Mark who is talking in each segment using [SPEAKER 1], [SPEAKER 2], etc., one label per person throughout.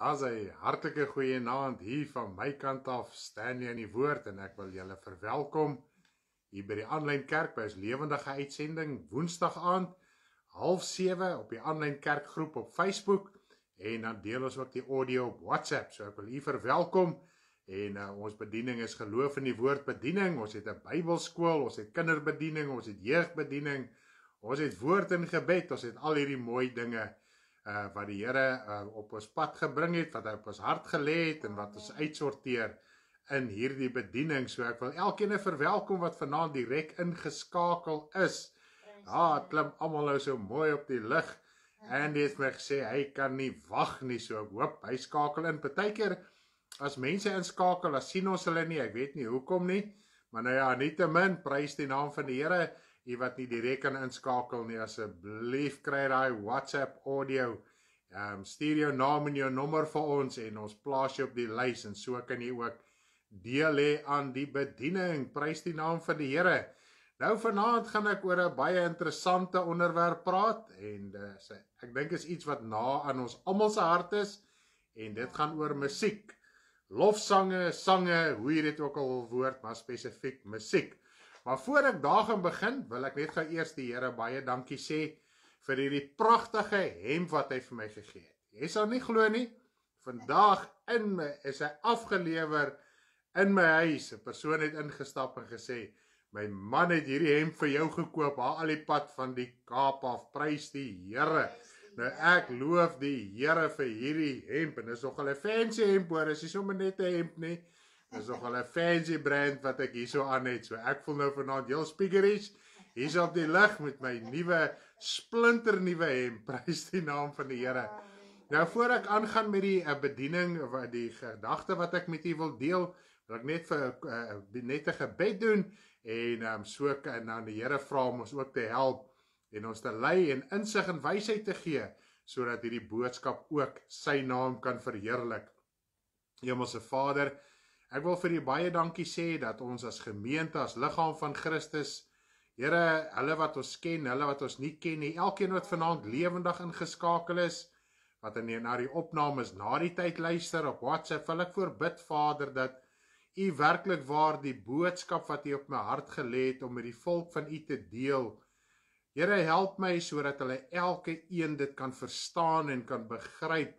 [SPEAKER 1] Daar's 'n hartlike goeienaand hier van my kant af, Stanley aan die woord en ek wil julle verwelkom hier by die aanlyn kerk by ons lewendige uitsending Woensdag aand 07:30 op die aanlyn kerkgroep op Facebook en dan deel ons ook die audio op WhatsApp. So ek wil u verwelkom en uh, ons bediening is geloof in die woord bediening. Ons het 'n Bybelskool, ons het kinderbediening, ons het jeugbediening, ons het woord en gebed, ons het al hierdie mooi dinge uh, wat die Here uh, op ons pad gebring het, wat hy op ons hart gelê het en wat ons uitsorteer in hierdie bediening. So ek wil elkeen verwelkom wat vanaand direk ingeskakel is. Ha, ah, klim almal nou so mooi op die lig. Andy het my gesê hy kan nie wag nie, so ek hoop hy skakel in. Partykeer as mense inskakel, as sien ons hulle nie, ek weet nie hoekom nie. Maar nou ja, nietemin, prys die naam van die Here jy wat nie direk kan inskakel nie asseblief kry daai WhatsApp audio. Ehm um, stuur jou naam en jou nommer vir ons en ons plaas jou op die lys en so kan jy ook deel hê aan die bediening. Prys die naam van die Here. Nou vanaand gaan ek oor 'n baie interessante onderwerp praat en uh, ek dink is iets wat na aan ons almal se hart is en dit gaan oor musiek. Lofsange, sange, hoe jy dit ook al woord, maar spesifiek musiek. Maar voor ek daar gaan begin, wil ek net gou eers die Here baie dankie sê vir hierdie pragtige hemp wat hy vir my gegee het. Jy sal nie glo nie. Vandag in my is hy afgelewer in my huis. 'n Persoon het ingestap en gesê, "My man het hierdie hemp vir jou gekoop, haar al die pad van die Kaap af. Prys die Here." Nou ek loof die Here vir hierdie hemp en dis nogal 'n fancy hemp, hoor. Dis nie sommer net 'n hemp nie. Dis nogal 'n fancy brand wat ek hierso aan het. So ek voel nou vanaand heel speakerish. Hier's op die lig met my nuwe splinter nuwe hemp. Prys die naam van die Here. Nou voor ek aangaan met die eh, bediening wat eh, die gedagte wat ek met u wil deel, wil ek net vir uh, eh, net 'n gebed doen en um, so kan nou die Here vra om ons ook te help en ons te lei en insig en wysheid te gee sodat hierdie boodskap ook sy naam kan verheerlik. Hemelse Vader, Ek wil vir u baie dankie sê dat ons as gemeente as liggaam van Christus Here, hulle wat ons ken, hulle wat ons nie ken nie, elkeen wat vanaand lewendig ingeskakel is, wat in die, na die opname is, na die tyd luister op WhatsApp, wil ek voorbid Vader dat U werklik waar die boodskap wat U op my hart gelê het om met die volk van U te deel. Here, help my sodat hulle elke een dit kan verstaan en kan begryp.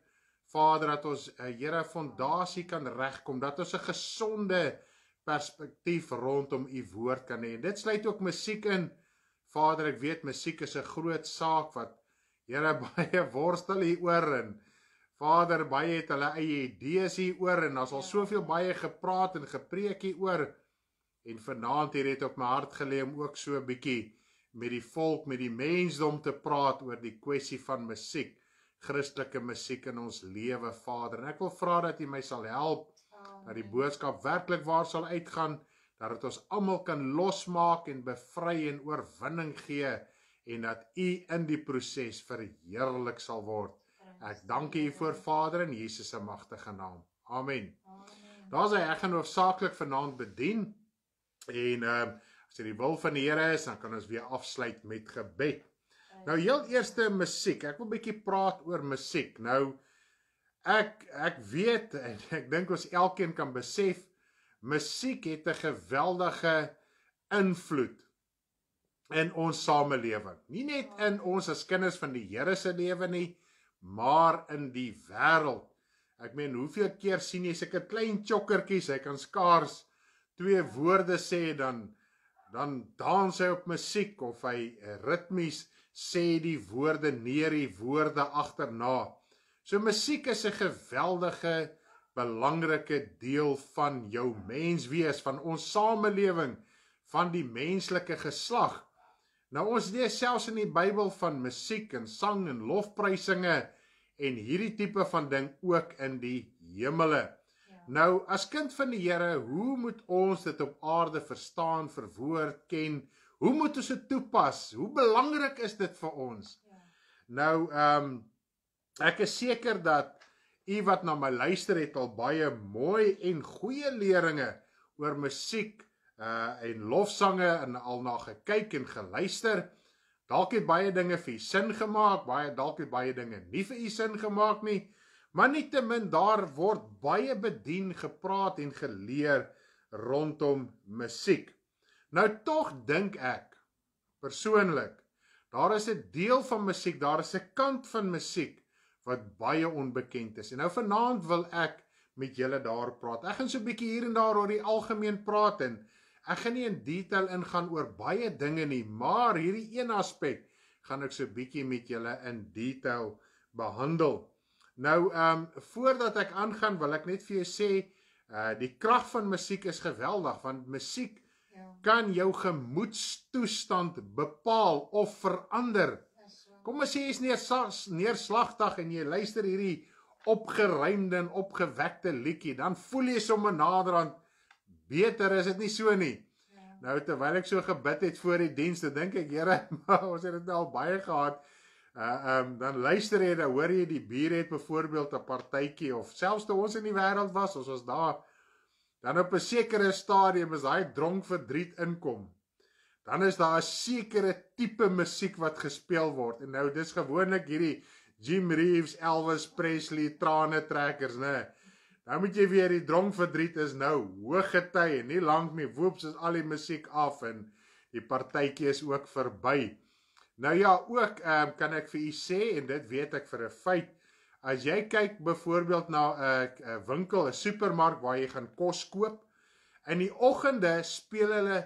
[SPEAKER 1] Vader dat ons eh, Here fondasie kan regkom dat ons 'n gesonde perspektief rondom u woord kan hê. Dit sluit ook musiek in. Vader, ek weet musiek is 'n groot saak wat Here baie worstel hier oor en Vader, baie het hulle eie idees hier oor en ons al ja. soveel baie gepraat en gepreek hier oor en vanaand hier het op my hart geleë om ook so 'n bietjie met die volk, met die mensdom te praat oor die kwessie van musiek. Christelike musiek in ons lewe, Vader. En ek wil vra dat U my sal help dat die boodskap werklik waar sal uitgaan, dat dit ons almal kan losmaak en bevry en oorwinning gee en dat U in die proses verheerlik sal word. Ek dank U voor Vader in Jesus se magtige naam. Amen. Daar's hy, ek gaan hoofsaaklik vanaand bedien en ehm uh, as dit die wil van die Here is, dan kan ons weer afsluit met gebed. Nou heel eerste musiek. Ek wil 'n bietjie praat oor musiek. Nou ek ek weet en ek dink ons elkeen kan besef musiek het 'n geweldige invloed in ons samelewing. Nie net in ons as kinders van die Here se lewe nie, maar in die wêreld. Ek meen, hoeveel keer sien jy sulke klein chokkertjies, hy kan skaars twee woorde sê dan dan dans hy op musiek of hy ritmies sê die woorde neer, die woorde agterna. So musiek is 'n geweldige belangrike deel van jou menswees, van ons samelewing, van die menslike geslag. Nou ons lees selfs in die Bybel van musiek en sang en lofprysinge en hierdie tipe van ding ook in die hemele. Ja. Nou as kind van die Here, hoe moet ons dit op aarde verstaan, verwoord, ken? Hoe moet ons dit toepas? Hoe belangrik is dit vir ons? Ja. Nou ehm um, ek is seker dat u wat na my luister het al baie mooi en goeie leringe oor musiek uh en lofsange en al na gekyk en geluister. Dalk het baie dinge vir u sin gemaak, baie dalk het baie dinge nie vir u sin gemaak nie. Maar nietemin daar word baie bedien gepraat en geleer rondom musiek. Nou tog dink ek persoonlik, daar is 'n deel van musiek, daar is 'n kant van musiek wat baie onbekend is. En nou vanaand wil ek met julle daar praat. Ek gaan so 'n bietjie hier en daar oor die algemeen praat en ek gaan nie in detail ingaan oor baie dinge nie, maar hierdie een aspek gaan ek so 'n bietjie met julle in detail behandel. Nou ehm um, voordat ek aangaan wil ek net vir jou sê, uh die krag van musiek is geweldig want musiek kan jou gemoedstoestand bepaal of verander. Kom as jy is neersags, neerslagtig en jy luister hierdie opgeruimde en opgewekte liedjie, dan voel jy sommer naderhand beter, is dit nie so nie? Nou terwyl ek so gebid het voor die dienste, dink ek, Here, ons het dit nou al baie gehad. Uh um dan luister jy, dan hoor jy die bure het byvoorbeeld 'n partytjie of selfs toe ons in die wêreld was, ons was daar dan op 'n sekere stadium as daai dronk verdriet inkom, dan is daar 'n sekere tipe musiek wat gespeel word. En nou dis gewoonlik hierdie Jim Reeves, Elvis Presley, Trane Trekkers, né? Dan nou moet jy weer die dronk verdriet is nou hoë gety en nie lank meer woeps as al die musiek af en die partytjie is ook verby. Nou ja, ook ehm um, kan ek vir u sê en dit weet ek vir 'n feit As jy kyk byvoorbeeld na 'n uh, eh, uh, eh, winkel, 'n supermark waar jy gaan kos koop, in die oggende speel hulle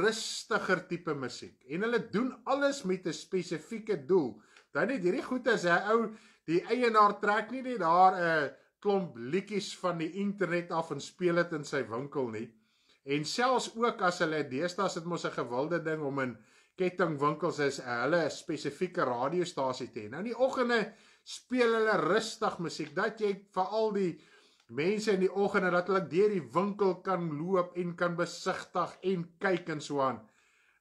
[SPEAKER 1] rustiger tipe musiek en hulle doen alles met 'n spesifieke doel. Dan net hierdie goed as hy ou die eienaar trek nie net daar 'n uh, eh, klomp liedjies van die internet af en speel dit in sy winkel nie. En selfs ook as hulle deesdae sit mos 'n gewilde ding om in kettingwinkels is hulle 'n spesifieke radiostasie te hê. Nou in die oggende speel hulle rustig musiek dat jy vir al die mense in die oggend dat hulle deur die winkel kan loop en kan besigtig en kyk en so aan.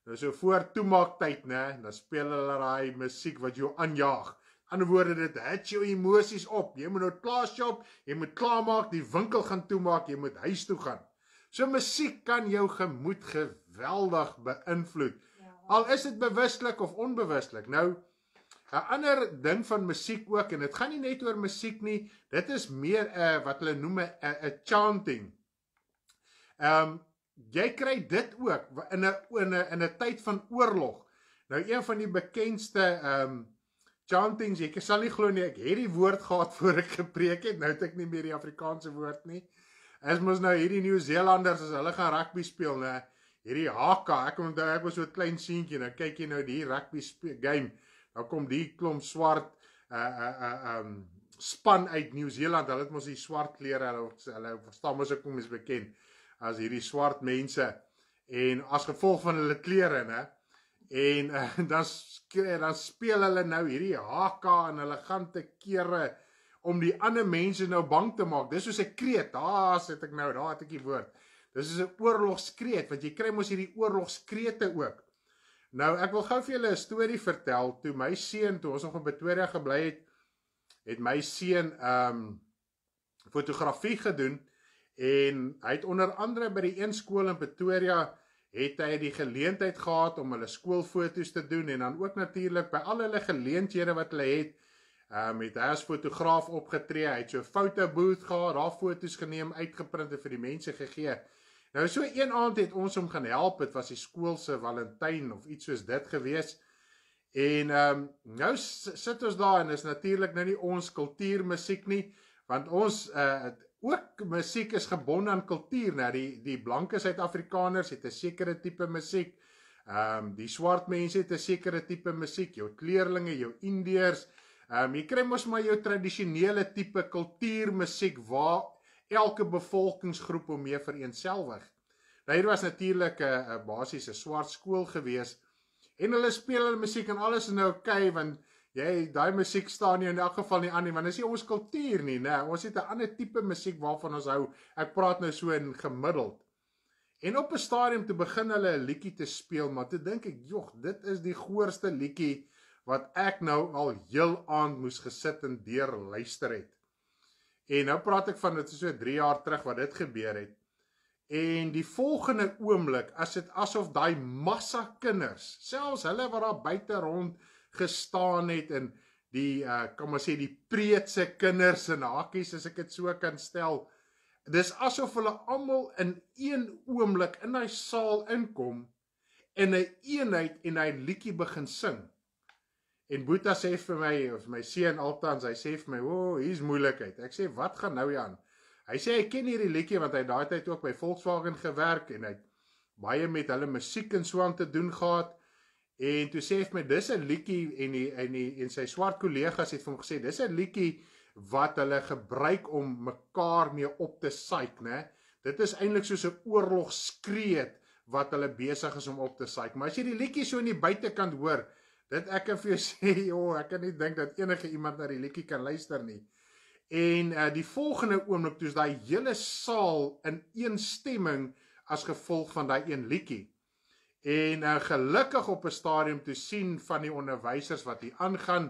[SPEAKER 1] Nou so voor toemaak tyd nê, dan speel hulle daai musiek wat jou aanjaag. Ander woorde dit het jou emosies op. Jy moet nou klaar shop, jy moet klaar maak, die winkel gaan toemaak, jy moet huis toe gaan. So musiek kan jou gemoed geweldig beïnvloed. Ja. Al is dit bewuslik of onbewuslik. Nou 'n ander ding van musiek ook en dit gaan nie net oor musiek nie. Dit is meer 'n uh, wat hulle noem 'n uh, chanting. Ehm um, jy kry dit ook in 'n in 'n in 'n tyd van oorlog. Nou een van die bekendste ehm um, chantings, ek sal nie glo nie, ek het die woord gehad voor ek gepreek het. Nou het ek nie meer die Afrikaanse woord nie. As mos nou hierdie Nieu-Seelanders as hulle gaan rugby speel, né? Nou, hierdie Haka, ek onthou ek was so 'n klein seentjie, nou kyk jy nou die rugby game. Nou kom die klomp swart uh uh um span uit Nieu-Seeland. Hulle het mos die swart klere, hulle hulle verstaan mos ek kom is bekend as hierdie swart mense en as gevolg van hulle klere, né? En uh, dan eh, dan speel hulle nou hierdie HK en hulle gaan te kere om die ander mense nou bang te maak. Dis soos 'n kreet. Daar's ah, ek nou, daar het ek die woord. Dis is 'n oorlogskreet want jy kry mos hierdie oorlogskrete ook. Nou ek wil gou vir julle 'n storie vertel. Toe my seun toe ons nog in Pretoria gebly het, het my seun ehm um, fotografie gedoen en hy het onder andere by die een skool in Pretoria het hy die geleentheid gehad om hulle skoolfoto's te doen en dan ook natuurlik by al hulle geleenthede wat hulle het, ehm um, het hy as fotograaf opgetree. Hy het so 'n fotobooth gehad, daar foto's geneem, uitgeprint en vir die mense gegee. Nou so een aand het ons hom gaan help. Dit was die skool se Valentyn of iets soos dit gewees. En ehm um, nou sit ons daar en is natuurlik nou nie ons kultuur musiek nie, want ons uh ook musiek is gebonde aan kultuur, né? Nou, die die blanke Suid-Afrikaners het 'n sekere tipe musiek. Ehm um, die swart mense het 'n sekere tipe musiek, jou kleerlinge, jou Indiërs. Ehm um, jy kry mos maar jou tradisionele tipe kultuurmusiek waar elke bevolkingsgroep om mee vereenselwig. Nou hier was natuurlik 'n uh, basiese swart skool gewees en hulle speel hulle musiek en alles is nou oukei okay, want jy daai musiek staan nie in elk geval nie aan nie want dit is nie ons kultuur nie, né? Ons het 'n ander tipe musiek waarvan ons hou. Ek praat nou so in gemiddeld. En op 'n stadium te begin hulle 'n liedjie te speel, maar te dink ek, "Jog, dit is die goorste liedjie." wat ek nou al heel aand moes gesit en deur luister het. En nou praat ek van dit so 3 jaar terug wat dit gebeur het. En die volgende oomblik, as dit asof daai massa kinders, selfs hulle wat daar buite rond gestaan het en die uh eh, kom maar sê die preetse kinders en hakies as ek dit so kan stel, dis asof hulle almal in een oomblik in daai saal inkom in 'n eenheid en hy liedjie begin sing. En Boeta sê vir my of my seun altans, hy sê vir my, "O, oh, hier's moeilikheid." Ek sê, "Wat gaan nou hier aan?" Hy sê hy ken hierdie liedjie want hy daai tyd ook by Volkswagen gewerk en hy baie met hulle musiek en so aan te doen gehad. En toe sê hy vir my, "Dis 'n liedjie en die, en die, en sy swart kollegas het vir hom gesê, "Dis 'n liedjie wat hulle gebruik om mekaar mee op te syk, né? Dit is eintlik soos 'n oorlogskreet wat hulle besig is om op te syk." Maar as jy die liedjie so in die buitekant hoor, Dit ek kan vir jou sê, joh, ek kan nie dink dat enige iemand na die liedjie kan luister nie. En uh, die volgende oomblik toe is daai hele saal in eensstemming as gevolg van daai een liedjie. En uh, gelukkig op 'n stadium toe sien van die onderwysers wat hier aangaan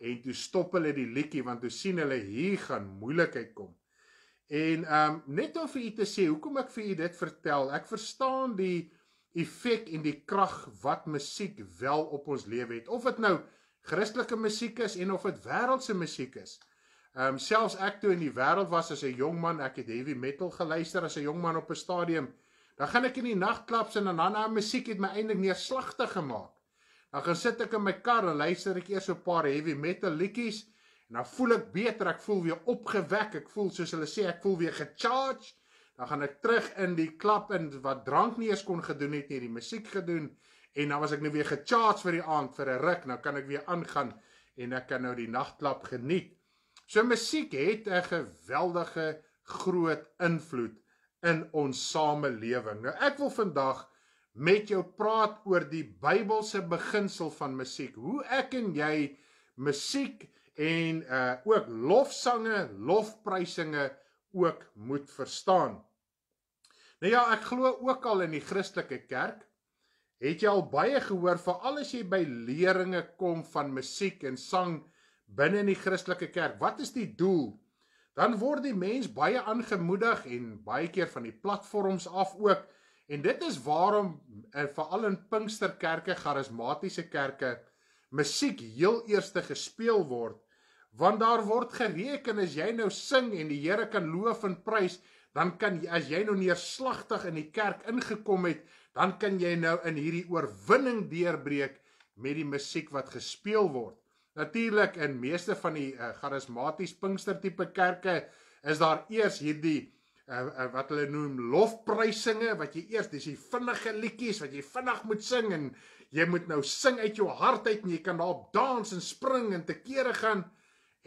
[SPEAKER 1] en toe stop hulle die liedjie want toe sien hulle hier gaan moeilikheid kom. En ehm um, net om vir u te sê hoekom ek vir u dit vertel. Ek verstaan die effek en die krag wat musiek wel op ons lewe het. Of dit nou Christelike musiek is en of dit wêreldse musiek is. Ehm um, selfs ek toe in die wêreld was as 'n jong man, ek het heavy metal geluister as 'n jong man op 'n stadium. Dan gaan ek in die nagklubs en dan na nou musiek het my eintlik neerslagtig gemaak. Dan gaan sit ek in my kar en luister ek eers 'n paar heavy metal liedjies en dan voel ek beter, ek voel weer opgewek, ek voel soos hulle sê, ek voel weer gecharged dan gaan ek terug in die klap in wat drank nie eens kon gedoen het nie, die musiek gedoen en dan was ek nou weer gecharge vir die aand vir 'n ruk, nou kan ek weer aangaan en ek kan nou die nagklap geniet. So musiek het 'n geweldige groot invloed in ons samelewing. Nou ek wil vandag met jou praat oor die Bybelse beginsel van musiek. Hoe ek en jy musiek en uh ook lofsange, lofprysinge ook moet verstaan. Nou ja, ek glo ook al in die Christelike kerk het jy al baie gehoor veral as jy by leringe kom van musiek en sang binne in die Christelike kerk. Wat is die doel? Dan word die mens baie aangemoedig en baie keer van die platforms af ook en dit is waarom eh, veral in Pinksterkerke, charismatiese kerke musiek heel eerste gespeel word want daar word gereken as jy nou sing en die Here kan loof en prys dan kan jy as jy nou neerslagtig in die kerk ingekom het, dan kan jy nou in hierdie oorwinning deurbreek met die musiek wat gespeel word. Natuurlik in meeste van die uh, eh, charismaties Pinkster tipe kerke is daar eers hierdie uh, uh, wat hulle noem lofprysinge wat jy eers dis die vinnige liedjies wat jy vinnig moet sing en jy moet nou sing uit jou hart uit en jy kan daarop dans en spring en te kere gaan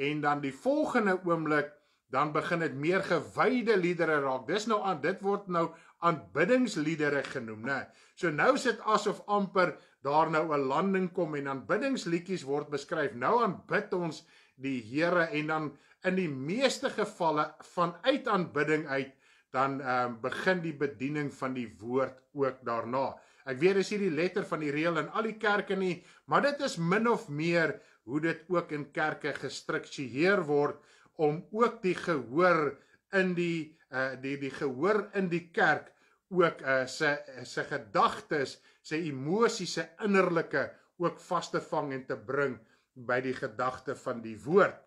[SPEAKER 1] en dan die volgende oomblik dan begin dit meer gewyde liedere raak. Dis nou aan dit word nou aanbiddingsliedere genoem, né? So nou sit asof amper daar nou 'n landing kom en aanbiddingsliedjies word beskryf. Nou aanbid ons die Here en dan in die meeste gevalle vanuit aanbidding uit dan ehm um, begin die bediening van die woord ook daarna. Ek weet dis hierdie letter van die reël in al die kerke nie, maar dit is min of meer hoe dit ook in kerke gestruktureer word om ook die gehoor in die uh, die die gehoor in die kerk ook uh, sy sy gedagtes, sy emosies, sy innerlike ook vas te vang en te bring by die gedagte van die woord.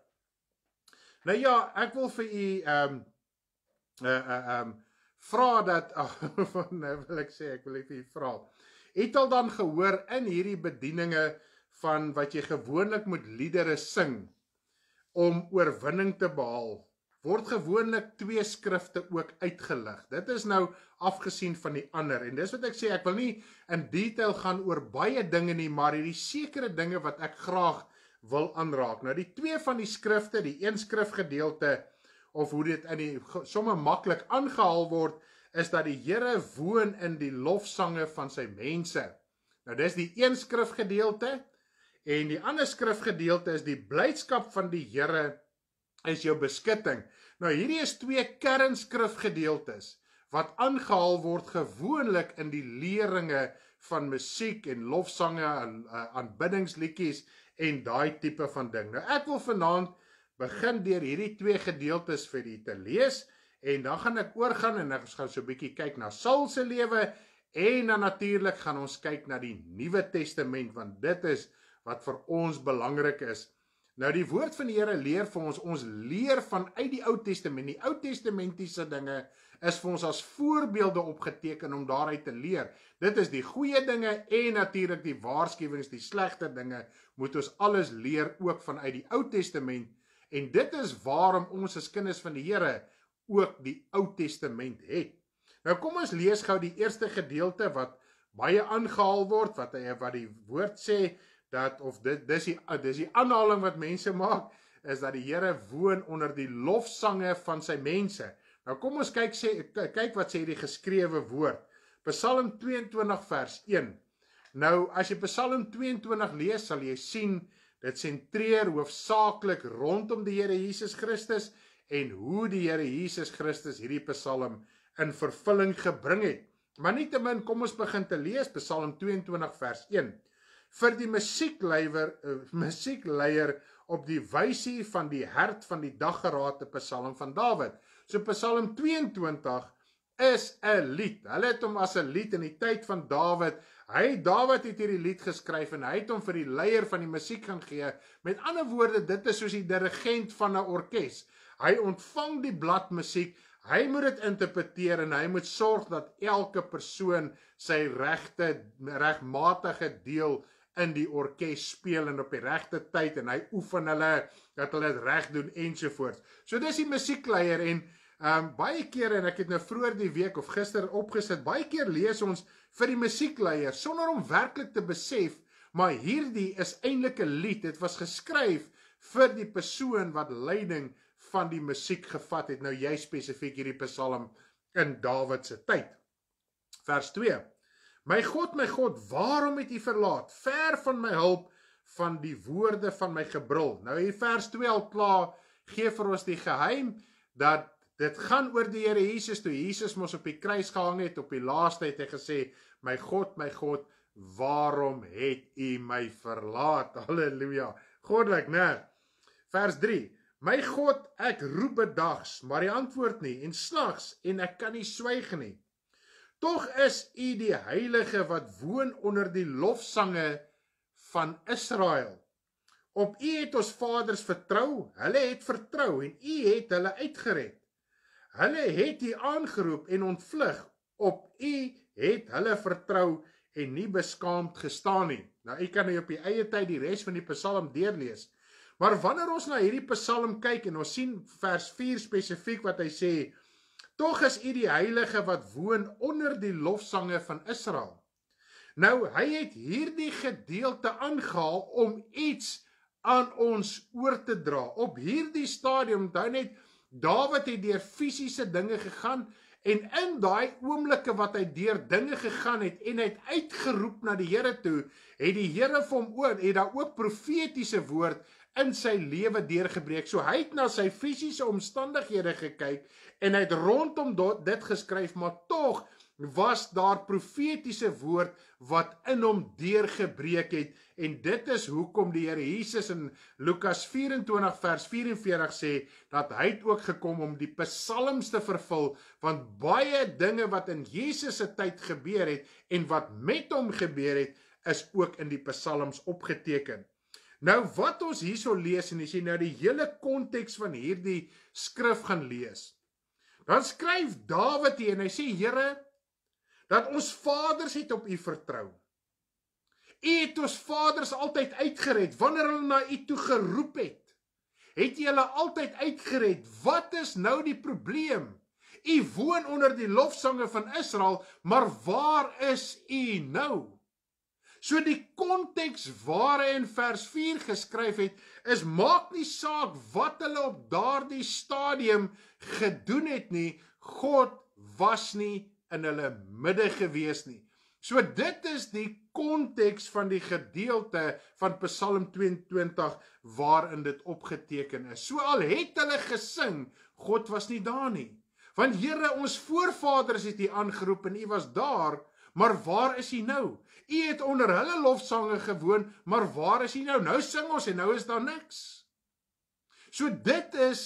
[SPEAKER 1] Nou ja, ek wil vir u ehm eh eh ehm vra dat van nou wil ek sê ek wil vir u vra. Het al dan gehoor in hierdie bedieninge van wat jy gewoonlik met liedere sing? om oorwinning te behaal word gewoonlik twee skrifte ook uitgelig. Dit is nou afgesien van die ander en dis wat ek sê ek wil nie in detail gaan oor baie dinge nie, maar hierdie sekere dinge wat ek graag wil aanraak. Nou die twee van die skrifte, die een skrifgedeelte of hoe dit in die somme maklik aangehaal word, is dat die Here woon in die lofsange van sy mense. Nou dis die een skrifgedeelte En die ander skrifgedeelte is die blydskap van die Here is jou beskutting. Nou hierdie is twee kernskrifgedeeltes wat aangehaal word gewoonlik in die leringe van musiek en lofsange en uh, aanbiddingsliedjies en daai tipe van ding. Nou ek wil vanaand begin deur hierdie twee gedeeltes vir u te lees en dan gaan ek oorgaan en ek gaan so 'n bietjie kyk na Saul se lewe en dan natuurlik gaan ons kyk na die Nuwe Testament want dit is wat vir ons belangrik is. Nou die woord van die Here leer vir ons, ons leer vanuit die Ou Testament. Die Ou Testamentiese dinge is vir ons as voorbeelde opgeteken om daaruit te leer. Dit is die goeie dinge en natuurlik die waarskuwings, die slegte dinge moet ons alles leer ook vanuit die Ou Testament. En dit is waarom ons as kinders van die Here ook die Ou Testament het. Nou kom ons lees gou die eerste gedeelte wat baie aangehaal word wat hy wat die woord sê dat of dit dis die ah, dis die aanhaling wat mense maak is dat die Here woon onder die lofsange van sy mense. Nou kom ons kyk sê kyk wat sê die geskrewe woord. Psalm 22 vers 1. Nou as jy Psalm 22 lees, sal jy sien dit sentreer hoofsaaklik rondom die Here Jesus Christus en hoe die Here Jesus Christus hierdie Psalm in vervulling gebring het. Maar nietemin kom ons begin te lees Psalm 22 vers 1 vir die musiekleier eh, musiekleier op die wysie van die hart van die daggeraad te Psalm van Dawid. So Psalm 22 is 'n lied. Hulle het hom as 'n lied in die tyd van Dawid. Hy Dawid het hierdie lied geskryf en hy het hom vir die leier van die musiek gaan gee. Met ander woorde, dit is soos die dirigent van 'n orkes. Hy ontvang die blad musiek, hy moet dit interpreteer en hy moet sorg dat elke persoon sy regte regmatige deel in die orkes speel en op die regte tyd en hy oefen hulle dat hulle dit reg doen ensovoorts. So dis die musiekleier en ehm um, baie kere en ek het nou vroeër die week of gister opgesit, baie keer lees ons vir die musiekleier sonder om werklik te besef, maar hierdie is eintlik 'n lied. Dit was geskryf vir die persoon wat leiding van die musiek gevat het. Nou jy spesifiek hierdie Psalm in Dawid se tyd. Vers 2 My God, my God, waarom het U verlaat? Ver van my hulp van die woorde van my gebrul. Nou hier vers 2 al klaar gee vir ons die geheim dat dit gaan oor die Here Jesus toe Jesus mos op die kruis gehang het op die laaste het hy gesê, "My God, my God, waarom het U my verlaat?" Halleluja. Goddelik, né? Vers 3. My God, ek roep bedags, maar U antwoord nie en snags en ek kan nie swyg nie. Tog is U die heilige wat woon onder die lofsange van Israel. Op U het ons vaders vertrou, hulle het vertrou en U het hulle uitgered. Hulle het U aangeroep en ontvlug. Op U het hulle vertrou en nie beskaamd gestaan nie. Nou u kan nou op u eie tyd die res van die Psalm deurlees. Maar wanneer ons na hierdie Psalm kyk en ons sien vers 4 spesifiek wat hy sê, Tog is U die heilige wat woon onder die lofsange van Israel. Nou hy het hierdie gedeelte aangehaal om iets aan ons oor te dra. Op hierdie stadium onthou net Dawid het deur fisiese dinge gegaan en in daai oomblikke wat hy deur dinge gegaan het en hy het uitgeroep na die Here toe, het die Here vir hom oor het daar ook profetiese woord in sy lewe deurgebreek. So hy het na sy fisiese omstandighede gekyk en hy het rondom dit geskryf, maar tog was daar profetiese woord wat in hom deurgebreek het en dit is hoekom die Here Jesus in Lukas 24 vers 44 sê dat hy het ook gekom om die psalms te vervul want baie dinge wat in Jesus se tyd gebeur het en wat met hom gebeur het is ook in die psalms opgeteken. Nou wat ons hierso lees en as jy nou die hele konteks van hierdie skrif gaan lees, dan skryf Dawid hier en hy sê Here, dat ons vaders het op U vertrou. U het ons vaders altyd uitgered wanneer hulle na U toe geroep het. Het U hulle altyd uitgered? Wat is nou die probleem? U woon onder die lofsange van Israel, maar waar is U nou? So die konteks waar hy in vers 4 geskryf het, is maak nie saak wat hulle op daardie stadium gedoen het nie, God was nie in hulle midde gewees nie. So dit is die konteks van die gedeelte van Psalm 22 waarin dit opgeteken is. So al het hulle gesing, God was nie daar nie. Want Here, ons voorvaders het U aangeroep en U was daar, maar waar is U nou? U het onder hulle lofsange gewoon, maar waar is U nou? Nou sing ons en nou is daar niks. So dit is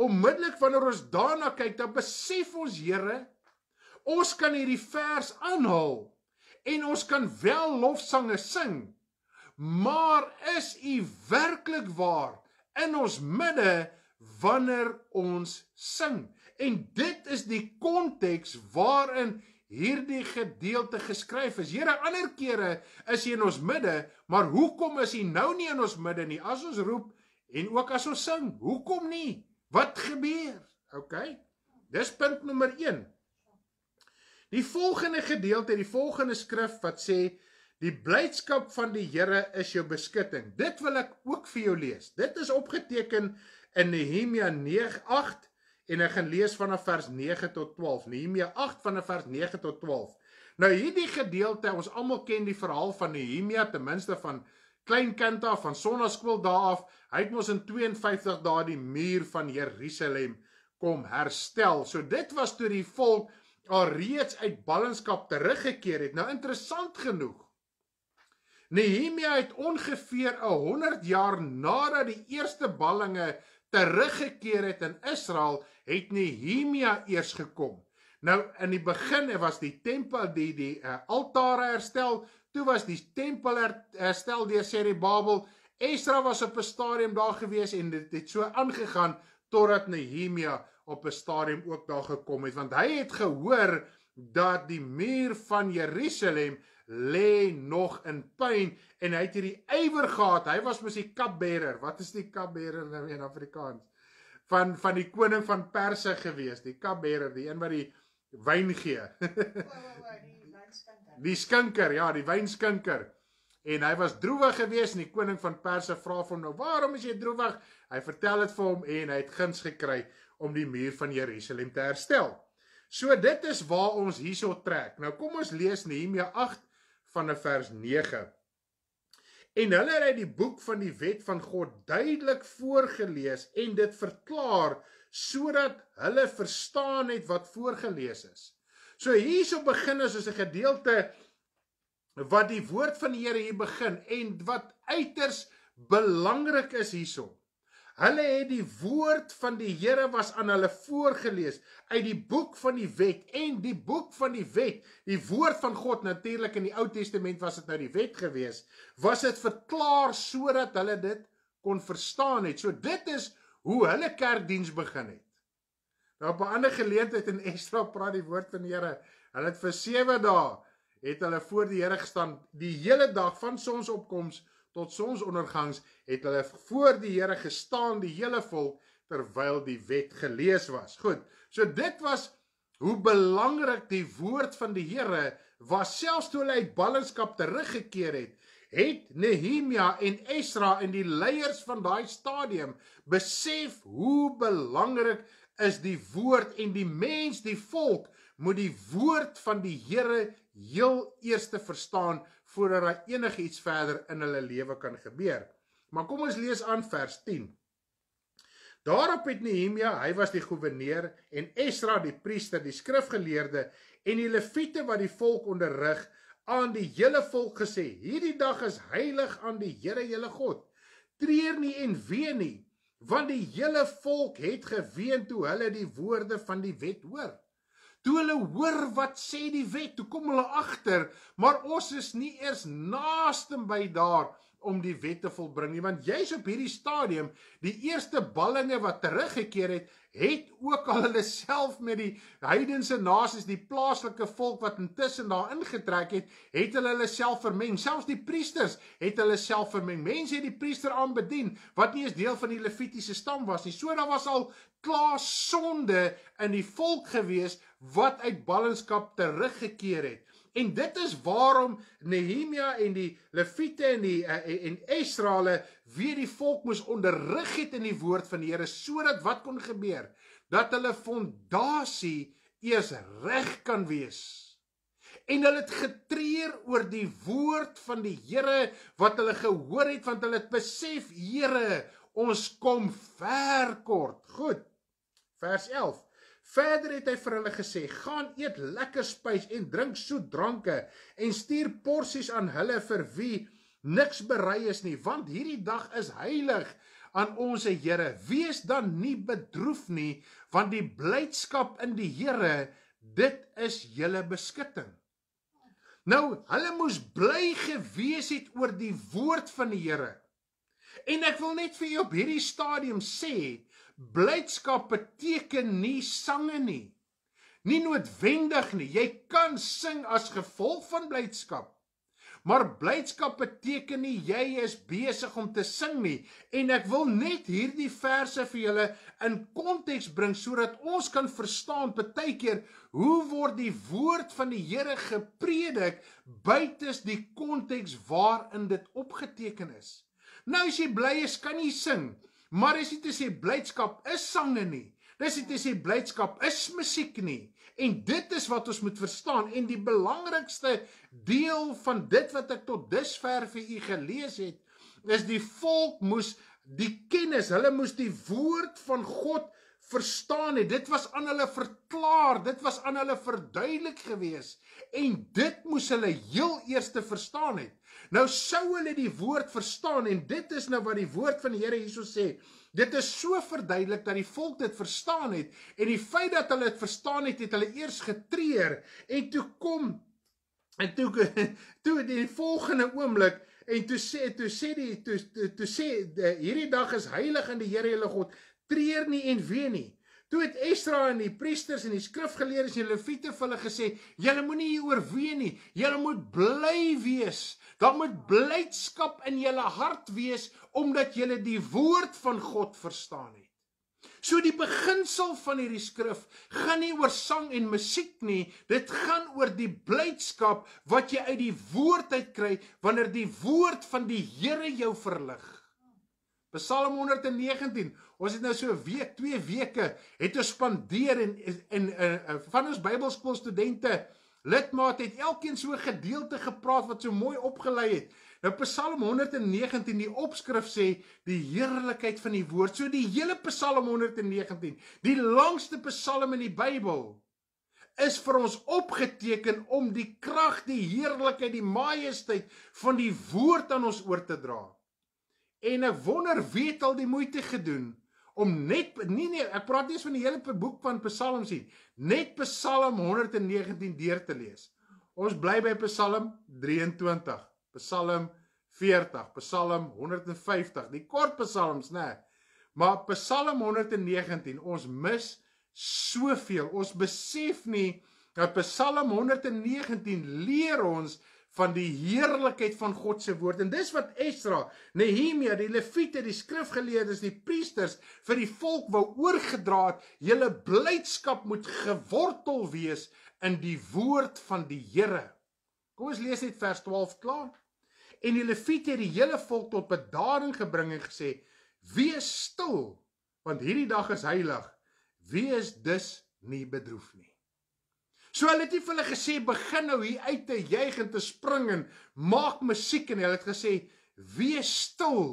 [SPEAKER 1] onmiddellik wanneer ons daarna kyk, dan besef ons Here, ons kan hierdie vers aanhaal en ons kan wel lofsange sing. Maar is U werklik waar in ons midde wanneer ons sing? En dit is die konteks waarin hierdie gedeelte geskryf is. Here, ander kere is U in ons midde, maar hoekom is U nou nie in ons midde nie as ons roep en ook as ons sing? Hoekom nie? Wat gebeur? OK. Dis punt nommer 1. Die volgende gedeelte, die volgende skrif wat sê Die blydskap van die Here is jou beskutting. Dit wil ek ook vir jou lees. Dit is opgeteken in Nehemia 9:8 en ek gaan lees vanaf vers 9 tot 12. Nehemia 8 vanaf vers 9 tot 12. Nou hierdie gedeelte, ons almal ken die verhaal van Nehemia ten minste van kleinkind af van sonnaskool daaraf. Hy het mos in 52 dae die muur van Jerusalem kom herstel. So dit was toe die volk al reeds uit ballingskap teruggekeer het. Nou interessant genoeg Nehemia het ongeveer 'n 100 jaar nadat die eerste ballinge teruggekeer het in Israel, het Nehemia eers gekom. Nou in die begin was die tempel die die uh, eh, altare herstel, toe was die tempel her, herstel deur Serubabel. Esdra was op 'n stadium daar gewees en dit het, het so aangegaan totdat Nehemia op 'n stadium ook daar gekom het want hy het gehoor dat die muur van Jerusalem lê nog in pyn en hy het hierdie ywer gehad hy was mos die kapbearer wat is die kapbearer nou in Afrikaans van van die koning van Perse gewees, die Kabeer, die een wat die wyn gee. Oh, oh, oh, die, die skinker, ja, die wynskinker. En hy was droewig geweest en die koning van Perse vra vir hom nou, "Waarom is jy droewig?" Hy vertel dit vir hom en hy het guns gekry om die muur van Jerusalem te herstel. So dit is waar ons hierso trek. Nou kom ons lees Nehemia 8 van vers 9. En hulle het die boek van die wet van God duidelik voorgeles en dit verklaar sodat hulle verstaan het wat voorgeles is. So hierso begin ons as 'n gedeelte wat die woord van die Here hier begin en wat uiters belangrik is hierson. Hulle het die woord van die Here was aan hulle voorgeles uit die boek van die wet en die boek van die wet, die woord van God natuurlik in die Ou Testament was dit nou die wet gewees, was dit verklaar sodat hulle dit kon verstaan het. So dit is hoe hulle kerkdiens begin het. Nou op 'n ander geleentheid in Esdra praat die woord van die Here. Hulle het vir 7 dae het hulle voor die Here gestaan, die hele dag van sonsopkoms opkoms tot sonsondergangs het hulle voor die Here gestaan die hele volk terwyl die wet gelees was. Goed. So dit was hoe belangrik die woord van die Here was selfs toe hulle uit ballingskap teruggekeer het, het Nehemia en Esra en die leiers van daai stadium besef hoe belangrik is die woord en die mens, die volk moet die woord van die Here heel eerste verstaan voordat daar enigiets verder in hulle lewe kan gebeur. Maar kom ons lees aan vers 10. Daarop het Nehemia, hy was die goewerneur en Esdra die priester, die skrifgeleerde en die leviete wat die volk onderrig aan die hele volk gesê: "Hierdie dag is heilig aan die Here, julle God. Treur nie en ween nie, want die hele volk het geween toe hulle die woorde van die wet hoor." Toe hulle hoor wat sê die wet, toe kom hulle agter, maar ons is nie eers naaste by daar om die wet te volbring nie, want jy's op hierdie stadium die eerste ballinge wat teruggekeer het, het ook al hulle self met die heidense nasies, die plaaslike volk wat intussen daar ingetrek het, het hulle hulle self vermeng. Selfs die priesters het hulle self vermeng. Mense het die priester aanbedien wat nie eens deel van die levitiese stam was nie. So daar was al klaar sonde in die volk gewees wat uit ballingskap teruggekeer het. En dit is waarom Nehemia en die Leviete en die en, eh, eh, en Esrale weer die volk moes onderrig het in die woord van die Here sodat wat kon gebeur dat hulle fondasie eers reg kan wees. En hulle het getreur oor die woord van die Here wat hulle gehoor het want hulle het besef Here ons kom ver kort. Goed. Vers 11 Verder het hy vir hulle gesê: "Gaan eet lekker spys en drink soet dranke en stuur porsies aan hulle vir wie niks berei is nie, want hierdie dag is heilig aan ons Here. Wees dan nie bedroef nie, want die blydskap in die Here, dit is julle beskutting." Nou, hulle moes bly gewees het oor die woord van die Here. En ek wil net vir julle op hierdie stadium sê, Blydskap beteken nie sange nie. Nie noodwendig nie. Jy kan sing as gevolg van blydskap. Maar blydskap beteken nie jy is besig om te sing nie en ek wil net hierdie verse vir julle in konteks bring sodat ons kan verstaan partykeer hoe word die woord van die Here gepredik buite die konteks waarin dit opgeteken is. Nou as jy bly is kan jy sing. Maar dis nie te sê blydskap is sange nie. Dis nie te sê blydskap is musiek nie. En dit is wat ons moet verstaan en die belangrikste deel van dit wat ek tot dusver vir u gelees het, is die volk moes die kennis, hulle moes die woord van God verstaan het. Dit was aan hulle verklaar, dit was aan hulle verduidelik gewees en dit moes hulle heel eerste verstaan het. Nou sou hulle die woord verstaan en dit is nou wat die woord van die Here hierso sê. Dit is so verduidelik dat die volk dit verstaan het en die feit dat hulle dit verstaan het, het hulle eers getreur en toe kom en toe toe die volgende oomblik en toe sê toe sê die toe toe, toe sê eh, hierdie dag is heilig aan die Here hulle God treur nie en ween nie Toe het Esdra en die priesters en die skrifgeleerdes en die leviete vir hulle gesê: "Julle moenie hieroor ween nie. Julle moet bly wees. Daar moet blydskap in julle hart wees omdat julle die woord van God verstaan het." So die beginsel van hierdie skrif gaan nie oor sang en musiek nie. Dit gaan oor die blydskap wat jy uit die woord uit kry wanneer die woord van die Here jou verlig. Psalm 119 Ons het nou so 'n week, 2 weke het ons spandeer en en uh, van ons Bybelskool studente lidmaat het elkeen so 'n gedeelte gepraat wat so mooi opgelei het. Nou Psalm 119 die opskrif sê die heerlikheid van die woord. So die hele Psalm 119, die langste Psalm in die Bybel is vir ons opgeteken om die krag, die heerlikheid, die majesteit van die woord aan ons oor te dra. En 'n wonder weet al die moeite gedoen om net nee nee, ek praat nie eens van die hele boek van Psalms nie. Net Psalm 119 deur te lees. Ons bly by Psalm 23, Psalm 40, Psalm 150, die kort Psalms nê. Maar Psalm 119, ons mis soveel. Ons besef nie dat Psalm 119 leer ons van die heerlikheid van God se woord. En dis wat Esdra, Nehemia, die Levite, die skrifgeleerdes, die priesters vir die volk wou oorgedra het. Julle blydskap moet gewortel wees in die woord van die Here. Kom ons lees net vers 12 klaar. En die Levite het die hele volk tot bedaring gebring en gesê: "Wees stil, want hierdie dag is heilig. Wees dus nie bedroef nie." So hulle het nie vir hulle gesê begin nou hier uit te juig en te spring en maak musiek en hulle het gesê wees stil.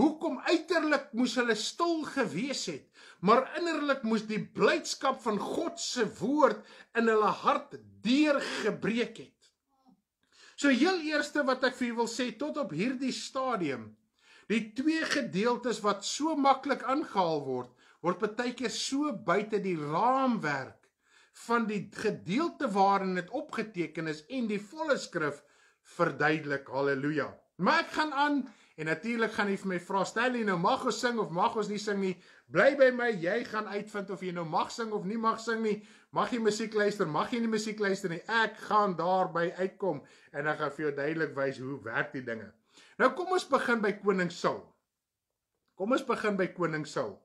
[SPEAKER 1] Hoekom uiterlik moes hulle stil gewees het, maar innerlik moes die blydskap van God se woord in hulle hart deurgebreek het. So heel eerste wat ek vir julle wil sê tot op hierdie stadium, die twee gedeeltes wat so maklik aangehaal word, word baie keer so buite die raamwerk van die gedeelte waarin dit opgeteken is en die volle skrif verduidelik. Halleluja. Maar ek gaan aan en natuurlik gaan jy vir my vra, "Stel jy nou mag ons sing of mag ons nie sing nie? Bly by my, jy gaan uitvind of jy nou mag sing of nie mag sing nie. Mag jy musiek luister, mag jy nie musiek luister nie. Ek gaan daarby uitkom en ek gaan vir jou duidelik wys hoe werk die dinge." Nou kom ons begin by Koning Saul. Kom ons begin by Koning Saul.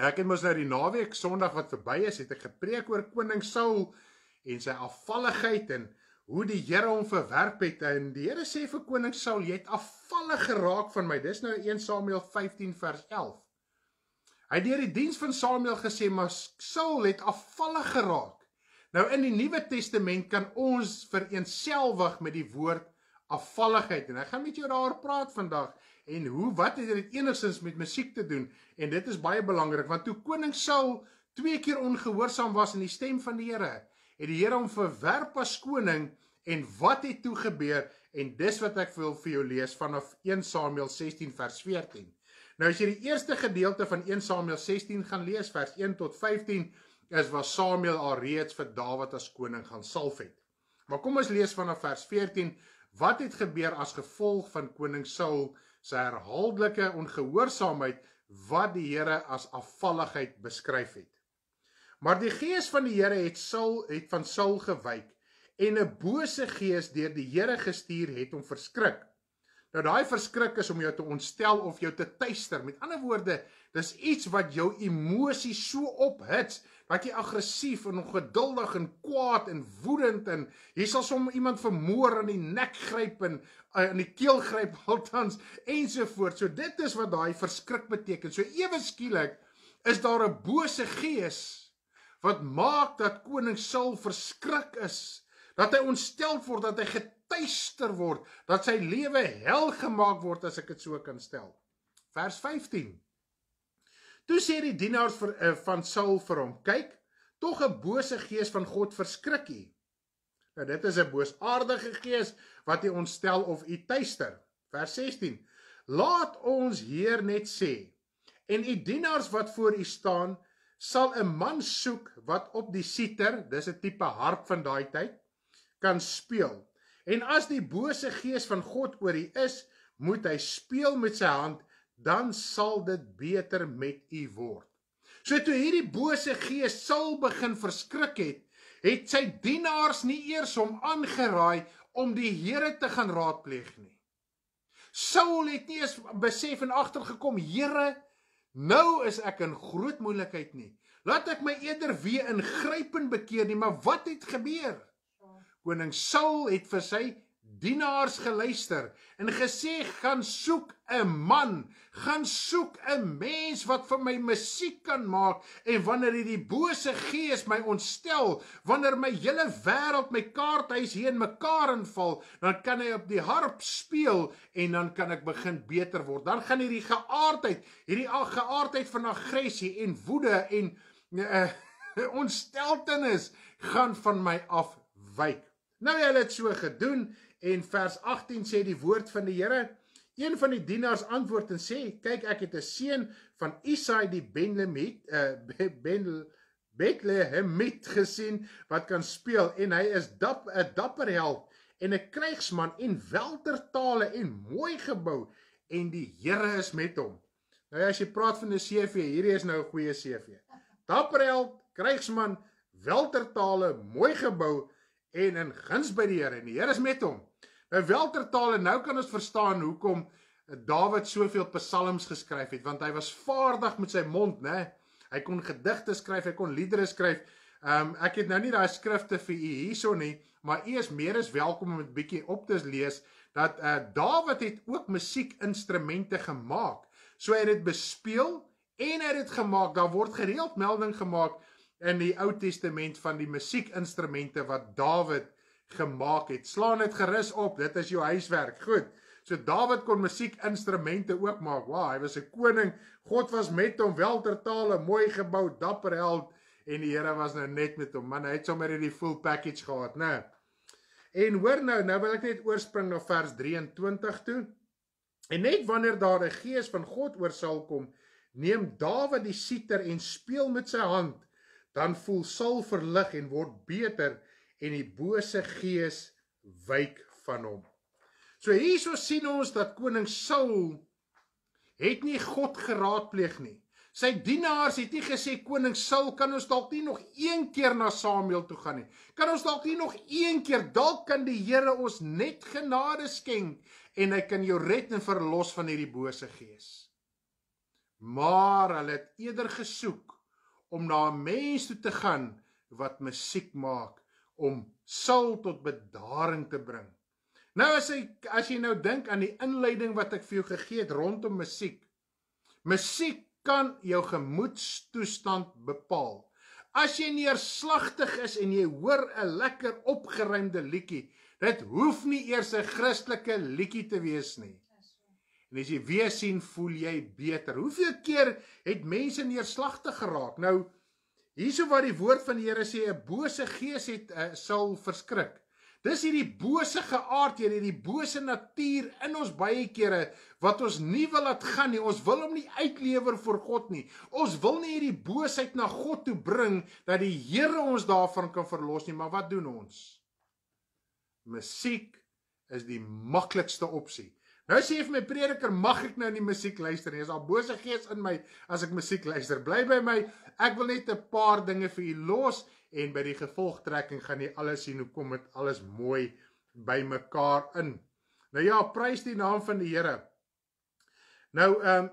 [SPEAKER 1] Ek het mos nou die naweek Sondag wat verby is, het ek gepreek oor koning Saul en sy afvalligheid en hoe die Here hom verwerp het en die Here sê vir koning Saul, jy het afvallig geraak van my. Dis nou 1 Samuel 15 vers 11. Hy het deur die diens van Samuel gesê, maar Saul het afvallig geraak. Nou in die Nuwe Testament kan ons vereenselwig met die woord afvalligheid en ek gaan met jou daar praat vandag en hoe wat het dit enigstens met musiek te doen? En dit is baie belangrik want toe koning Saul twee keer ongehoorsaam was aan die stem van die Here, het die Here hom verwerp as koning en wat het toe gebeur? En dis wat ek wil vir jou lees vanaf 1 Samuel 16 vers 14. Nou as jy die eerste gedeelte van 1 Samuel 16 gaan lees vers 1 tot 15, is waar Samuel alreeds vir Dawid as koning gaan salf het. Maar kom ons lees vanaf vers 14 wat het gebeur as gevolg van koning Saul sy herhaaldelike ongehoorsaamheid wat die Here as afvalligheid beskryf het. Maar die gees van die Here het Saul het van Saul gewyk en 'n bose gees deur die Here gestuur het hom verskrik. Nou daai verskrik is om jou te ontstel of jou te tyster. Met ander woorde, dis iets wat jou emosie so ophits dat jy aggressief en ongeduldig en kwaad en woedend en jy sal soms iemand vermoor aan die nek gryp en Uh, in die keel gryp altans ensovoorts. So dit is wat daai verskrik beteken. So ewe skielik is daar 'n bose gees wat maak dat koning Saul verskrik is, dat hy ontstel word, dat hy getuister word, dat sy lewe hel gemaak word as ek dit so kan stel. Vers 15. Toe sê die dienaars eh, van Saul vir hom: "Kyk, tog 'n bose gees van God verskrik hy." Nou dit is 'n boosaardige gees wat u ontstel of u tuister. Vers 16. Laat ons Heer net sê en u dienaars wat voor u staan sal 'n man soek wat op die siter, dis 'n tipe harp van daai tyd, kan speel. En as die bose gees van God oor u is, moet hy speel met sy hand, dan sal dit beter met u word. So toe hierdie bose gees sal begin verskrik het, het sy dienaars nie eers hom aangeraai om die Here te gaan raadpleeg nie. Saul het nie eens besef en agtergekom, Here, nou is ek in groot moeilikheid nie. Laat ek my eerder weer ingryp en bekeer nie, maar wat het gebeur? Koning Saul het vir sy dienaars geluister en gesê gaan soek 'n man, gaan soek 'n mens wat vir my musiek kan maak en wanneer hierdie bose gees my ontstel, wanneer my hele wêreld my kaarthuis heen mekaar inval, dan kan hy op die harp speel en dan kan ek begin beter word. Dan gaan hierdie geaardheid, hierdie geaardheid van aggressie en woede en uh, ontsteltenis gaan van my af wyk. Nou jy het so gedoen, En vers 18 sê die woord van die Here, een van die dienaars antwoord en sê, kyk ek het 'n seun van Isai die Benlemit, uh, eh, Ben Bethlehemit gesien wat kan speel en hy is 'n dap, dapper held en 'n krygsman en weltertale en mooi gebou en die Here is met hom. Nou ja, as jy praat van 'n CV, hierdie is nou 'n goeie CV. Dapper held, krygsman, weltertale, mooi gebou en in guns by die Here en die Here is met hom. 'n weltertaal en nou kan ons verstaan hoekom Dawid soveel psalms geskryf het want hy was vaardig met sy mond nê hy kon gedigte skryf hy kon liedere skryf um, ek het nou nie daai skrifte vir u hierso nie maar u is meer as welkom om 'n bietjie op te lees dat uh, Dawid het ook musiekinstrumente gemaak so hy het dit bespeel en hy het dit gemaak daar word gereeld melding gemaak in die Ou Testament van die musiekinstrumente wat Dawid gemaak het. Slaan dit gerus op, dit is jou huiswerk. Goed. So Dawid kon musiekinstrumente ook maak. Waa, wow, hy was 'n koning. God was met hom, weltertale, mooi gebou, dapper held en die Here was nou net met hom. Man, hy het sommer hierdie full package gehad, né? En hoor nou, nou wil ek net oorspring na vers 23 toe. En net wanneer daar 'n gees van God oor Saul kom, neem Dawid die siter en speel met sy hand, dan voel Saul verlig en word beter en die bose gees wyk van hom. So hierso sien ons dat koning Saul het nie God geraadpleeg nie. Sy dienaars het nie gesê koning Saul kan ons dalk nie nog een keer na Samuel toe gaan nie. Kan ons dalk nie nog een keer dalk kan die Here ons net genade skenk en hy kan jou red en verlos van hierdie bose gees. Maar hulle het eerder gesoek om na 'n mens toe te gaan wat musiek maak om Saul tot bedaring te bring. Nou as jy as jy nou dink aan die inleiding wat ek vir jou gegee het rondom musiek. Musiek kan jou gemoedstoestand bepaal. As jy neerslagtig is en jy hoor 'n lekker opgeruimde liedjie, dit hoef nie eers 'n Christelike liedjie te wees nie. En as jy weer sien, voel jy beter. Hoeveel keer het mense neerslagtig geraak? Nou Hierso wat die woord van die Here sê, 'n bose gees het uh, sal verskrik. Dis hierdie bose geaardheid, hierdie bose natuur in ons baie kere wat ons nie wil laat gaan nie. Ons wil hom nie uitlewer vir God nie. Ons wil nie hierdie boosheid na God toe bring dat die Here ons daarvan kan verlos nie, maar wat doen ons? Musiek is die maklikste opsie. Nou sê hy vir my prediker, mag ek nou nie musiek luister nie. Is daar bose gees in my as ek musiek luister? Bly by my. Ek wil net 'n paar dinge vir u los en by die gevolgtrekking gaan jy alles sien hoe kom dit alles mooi by mekaar in. Nou ja, prys die naam van die Here. Nou ehm um,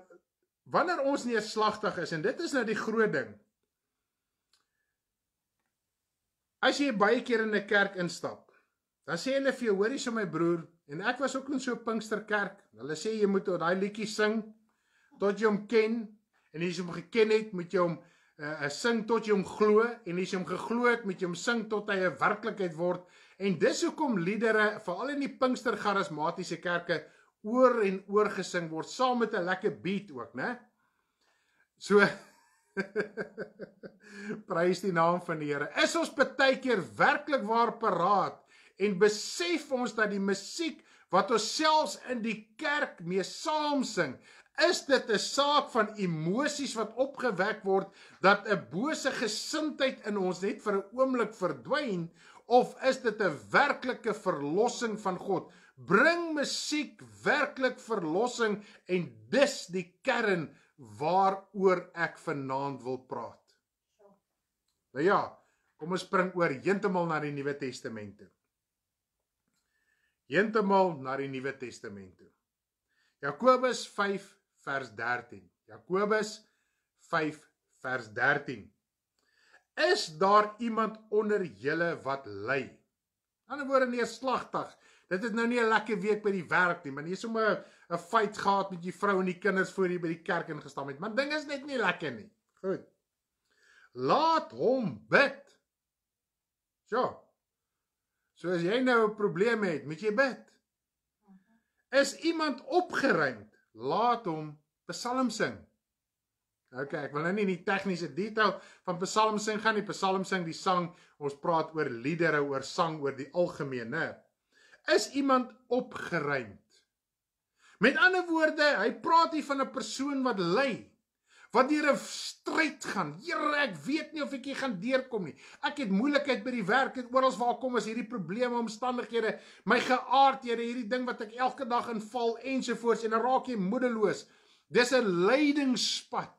[SPEAKER 1] wanneer ons neerslagtig is en dit is nou die groot ding. As jy baie keer in 'n kerk instap Dan sê hulle vir jou, hoorie so my broer, en ek was ook in so 'n Pinksterkerk. Hulle sê jy moet daai liedjie sing tot jy hom ken en as jy hom geken het, moet jy hom uh, uh, sing tot jy hom glo en as jy hom geglo het, moet jy hom sing tot hy 'n werklikheid word. En dis hoekom liedere veral in die Pinkster charismatiese kerke oor en oor gesing word saam met 'n lekker beat ook, né? So prys die naam van die Here. Is ons baie keer werklik waar paraat en besef ons dat die musiek wat ons selfs in die kerk mee saam sing, is dit 'n saak van emosies wat opgewek word dat 'n bose gesindheid in ons net vir 'n oomblik verdwyn of is dit 'n werklike verlossing van God? Bring musiek werklik verlossing en dis die kern waaroor ek vanaand wil praat. Nou ja, kom ons spring oor heeltemal na die Nuwe Testament toe heentemal na die Nuwe Testament toe. Jakobus 5 vers 13. Jakobus 5 vers 13. Is daar iemand onder julle wat ly? In ander woorde neerslagtig. Dit is nou nie 'n lekker week by die werk nie, maar jy sommer 'n fight gehad met jou vrou en die kinders voor hier by die kerk ingestaan het. Maar ding is net nie lekker nie. Goed. Laat hom bid. Sjoe, So as jy nou 'n probleem het, moet jy bid. Is iemand opgeruimd, laat hom Psalm sing. OK, ek wil nou nie in die tegniese detail van Psalm sing gaan nie. Psalm sing die sang, ons praat oor liedere, oor sang oor die algemeen, né? Is iemand opgeruimd? Met ander woorde, hy praat hier van 'n persoon wat ly wat deur 'n stryd gaan. Here, ek weet nie of ek hier gaan deurkom nie. Ek het moeilikheid by die werk, en oral waar kom is hierdie probleme, omstandighede, my geaard, Here, hierdie ding wat ek elke dag inval ensovoorts en dan raak jy moedeloos. Dis 'n lydingspad.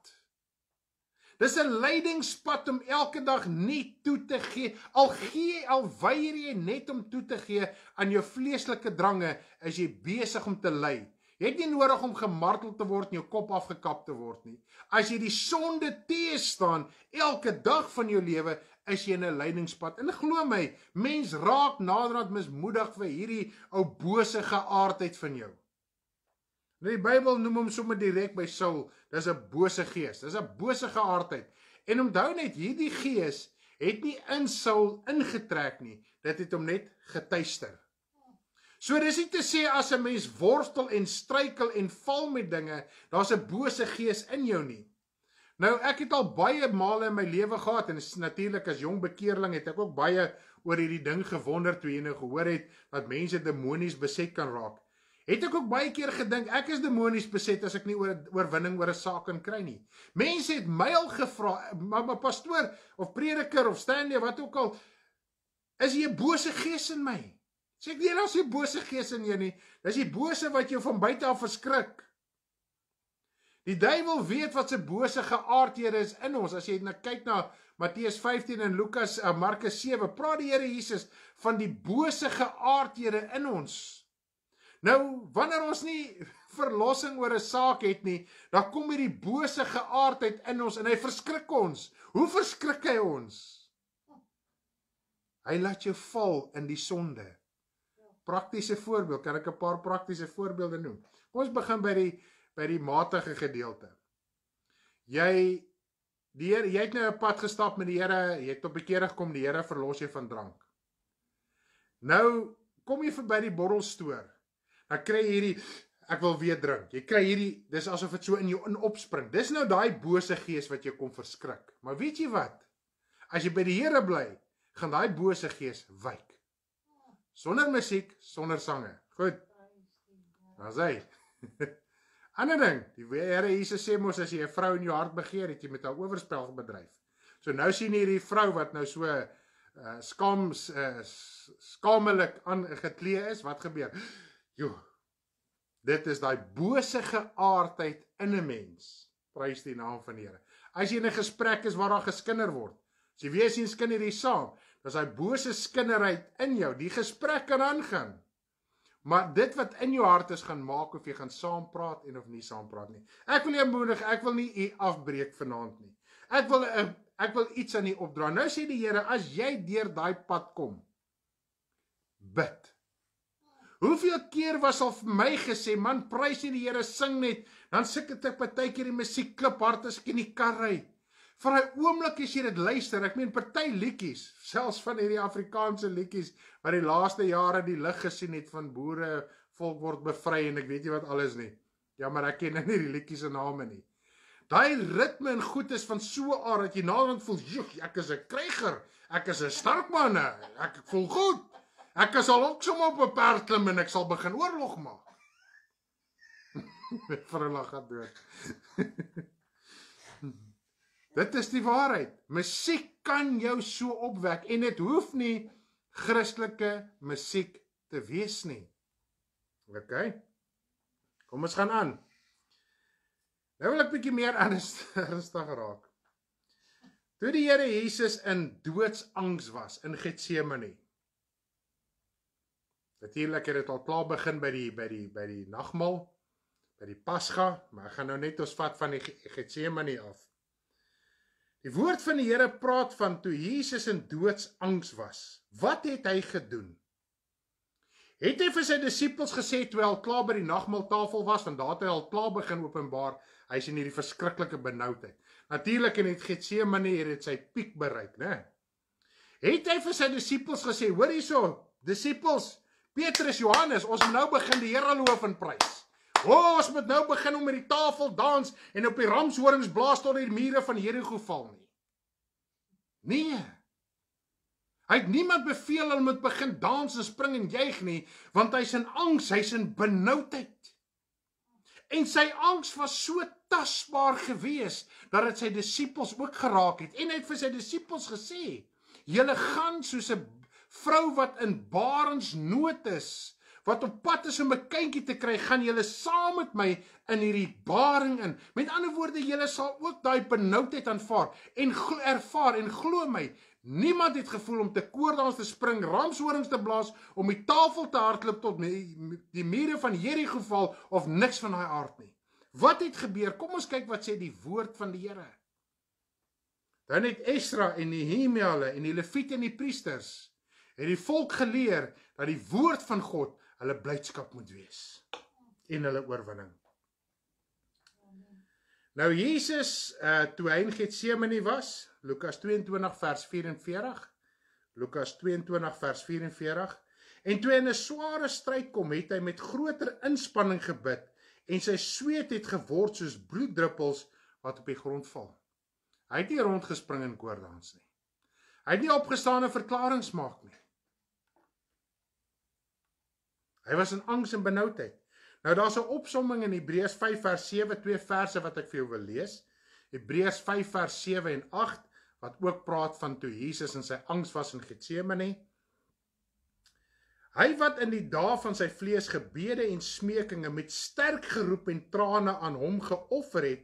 [SPEAKER 1] Dis 'n leidingspad om elke dag net toe te gee. Al gee al weier jy net om toe te gee aan jou vleeslike drange, is jy besig om te lei het nie nodig om gemartel te word en jou kop afgekap te word nie. As jy die sonde teë staan elke dag van jou lewe, is jy in 'n leidingspad. En glo my, mens raak naderhand mismoedig vir hierdie ou bose geaardheid van jou. Nou die Bybel noem hom sommer direk by Saul. Dis 'n bose gees. Dis 'n bose geaardheid. En onthou net hierdie gees het nie in Saul ingetrek nie. Dit het hom net getuister. So dis nie te sê as 'n mens worstel en struikel en val met dinge, daar's 'n bose gees in jou nie. Nou ek het al baie male in my lewe gehad en natuurlik as jong bekeerling het ek ook baie oor hierdie ding gewonder toe jy nou gehoor het dat mense demonies beset kan raak. Het ek ook baie keer gedink ek is demonies beset as ek nie oor oorwinning oor 'n saak kan kry nie. Mense het my al gevra, maar my pastoor of prediker of Stanley wat ook al is jy 'n bose gees in my? Sê ek nee, nie daar's 'n bose gees in jou nie. Dis die bose wat jou van buite af verskrik. Die duiwel weet wat se bose geaardhede is in ons. As jy net nou kyk na Matteus 15 en Lukas en uh, Markus 7, praat die Here Jesus van die bose geaardhede in ons. Nou, wanneer ons nie verlossing oor 'n saak het nie, dan kom hierdie bose geaardheid in ons en hy verskrik ons. Hoe verskrik hy ons? Hy laat jou val in die sonde praktiese voorbeeld, kan ek 'n paar praktiese voorbeelde noem. Kom ons begin by die by die matige gedeelte. Jy die Heer, jy het nou 'n pad gestap met die Here, jy het tot bekeer gekom, die Here verlos jou van drank. Nou kom jy verby die bottelstoer. Dan kry jy hierdie ek wil weer drink. Jy kry hierdie dis asof dit so in jou in opspring. Dis nou daai bose gees wat jou kom verskrik. Maar weet jy wat? As jy by die Here bly, gaan daai bose gees wyk sonder musiek, sonder sange. Goed. Dan sê. Ander ding, die Here Jesus sê mos as jy 'n vrou in jou hart begeer, het jy met haar oorspel bedryf. So nou sien hierdie vrou wat nou so uh, skams uh, skamelik aangeklee is, wat gebeur? Jo. Dit is daai bose geaardheid in 'n mens. Prys die naam van die Here. As jy in 'n gesprek is waar daar geskinder word, as jy weer sien skinder hier saam, dat hy bose skinderheid in jou die gesprek kan aangaan. Maar dit wat in jou hart is gaan maak of jy gaan saam praat en of nie saam praat nie. Ek wil nie aanmoedig, ek wil nie u afbreek vanaand nie. Ek wil eh, ek wil iets aan u opdra. Nou sê die Here, as jy deur daai pad kom, bid. Hoeveel keer was al vir my gesê, man, prys die Here, sing net. Dan sit ek net partykeer die musiek klip hard as ek in die kar ry vir hy oomblik as jy dit luister, ek meen party liedjies, selfs van hierdie Afrikaanse liedjies wat die laaste jare die lig gesien het van boere volk word bevry en ek weet jy wat alles nie. Ja, maar ek ken nie die liedjies se name nie. Daai ritme en goed is van so aard dat jy naderhand voel, "Joeg, ek is 'n kryger, ek is 'n sterk man, ek voel goed. Ek sal ook sommer op 'n perd klim en ek sal begin oorlog maak." Vir 'n lag gehad dood. Dit is die waarheid. Musiek kan jou so opwek en dit hoef nie Christelike musiek te wees nie. OK. Kom ons gaan aan. Nou wil ek bietjie meer ernstig raak. Toe die Here Jesus in doodsangs was in Getsemane. Natuurlik het dit al klaar begin by die by die by die nagmaal, by die Pasga, maar ek gaan nou net ons vat van die Getsemane af. Die woord van die Here praat van toe Jesus in doodsangs was. Wat het hy gedoen? Het hy vir sy disippels gesê toe hy al klaar by die nagmaaltafel was, want daar het hy al klaar begin openbaar, hy's in hierdie verskriklike benoudheid. Natuurlik en het Getsemane hier dit sy piek bereik, né? Het hy vir sy disippels gesê, hoor hierso, disippels, Petrus, Johannes, ons moet nou begin die Here loof en prys. O, oh, ons moet nou begin om met die tafel dans en op die ramshorings blaas tot die mure van Jerigo val nie. Nee. Hy het niemand beveel hulle moet begin dans en spring en juig nie, want hy's in angs, hy's in benoudheid. En sy angs was so tasbaar geweest dat dit sy disippels ook geraak het en hy het vir sy disippels gesê: "Julle gaan soos 'n vrou wat in barensnood is." wat op pad is om 'n kindjie te kry, gaan julle saam met my in hierdie baring in. Met ander woorde, julle sal ook daai benoudheid aanvaar en ervaar en glo my, niemand het gevoel om te koordans te spring, ramshorings te blaas, om die tafel te hardloop tot my, die mure van Jerigo val of niks van daai aard nie. Wat het gebeur? Kom ons kyk wat sê die woord van die Here. Dan het Esdra en Nehemia en die Lewiete en die priesters het die volk geleer dat die woord van God hulle blydskap moet wees en hulle oorwinning. Nou Jesus uh toe hy in Getsemane was, Lukas 22 vers 44. Lukas 22 vers 44. En toe hy in 'n sware stryd kom, het hy met groter inspanning gebid en sy sweet het geword soos bloeddruppels wat op die grond val. Hy het nie rondgespring in koordans nie. Hy het nie opgestaan en verklaringsmaak nie. Hy was in angs en benoudheid. Nou daar's 'n opsomming in Hebreërs 5 vers 7, twee verse wat ek vir jou wil lees. Hebreërs 5 vers 7 en 8 wat ook praat van toe Jesus in sy angs was in Getsemane. Hy wat in die dae van sy vlees gebede en smekinge met sterk geroep en trane aan hom geoffer het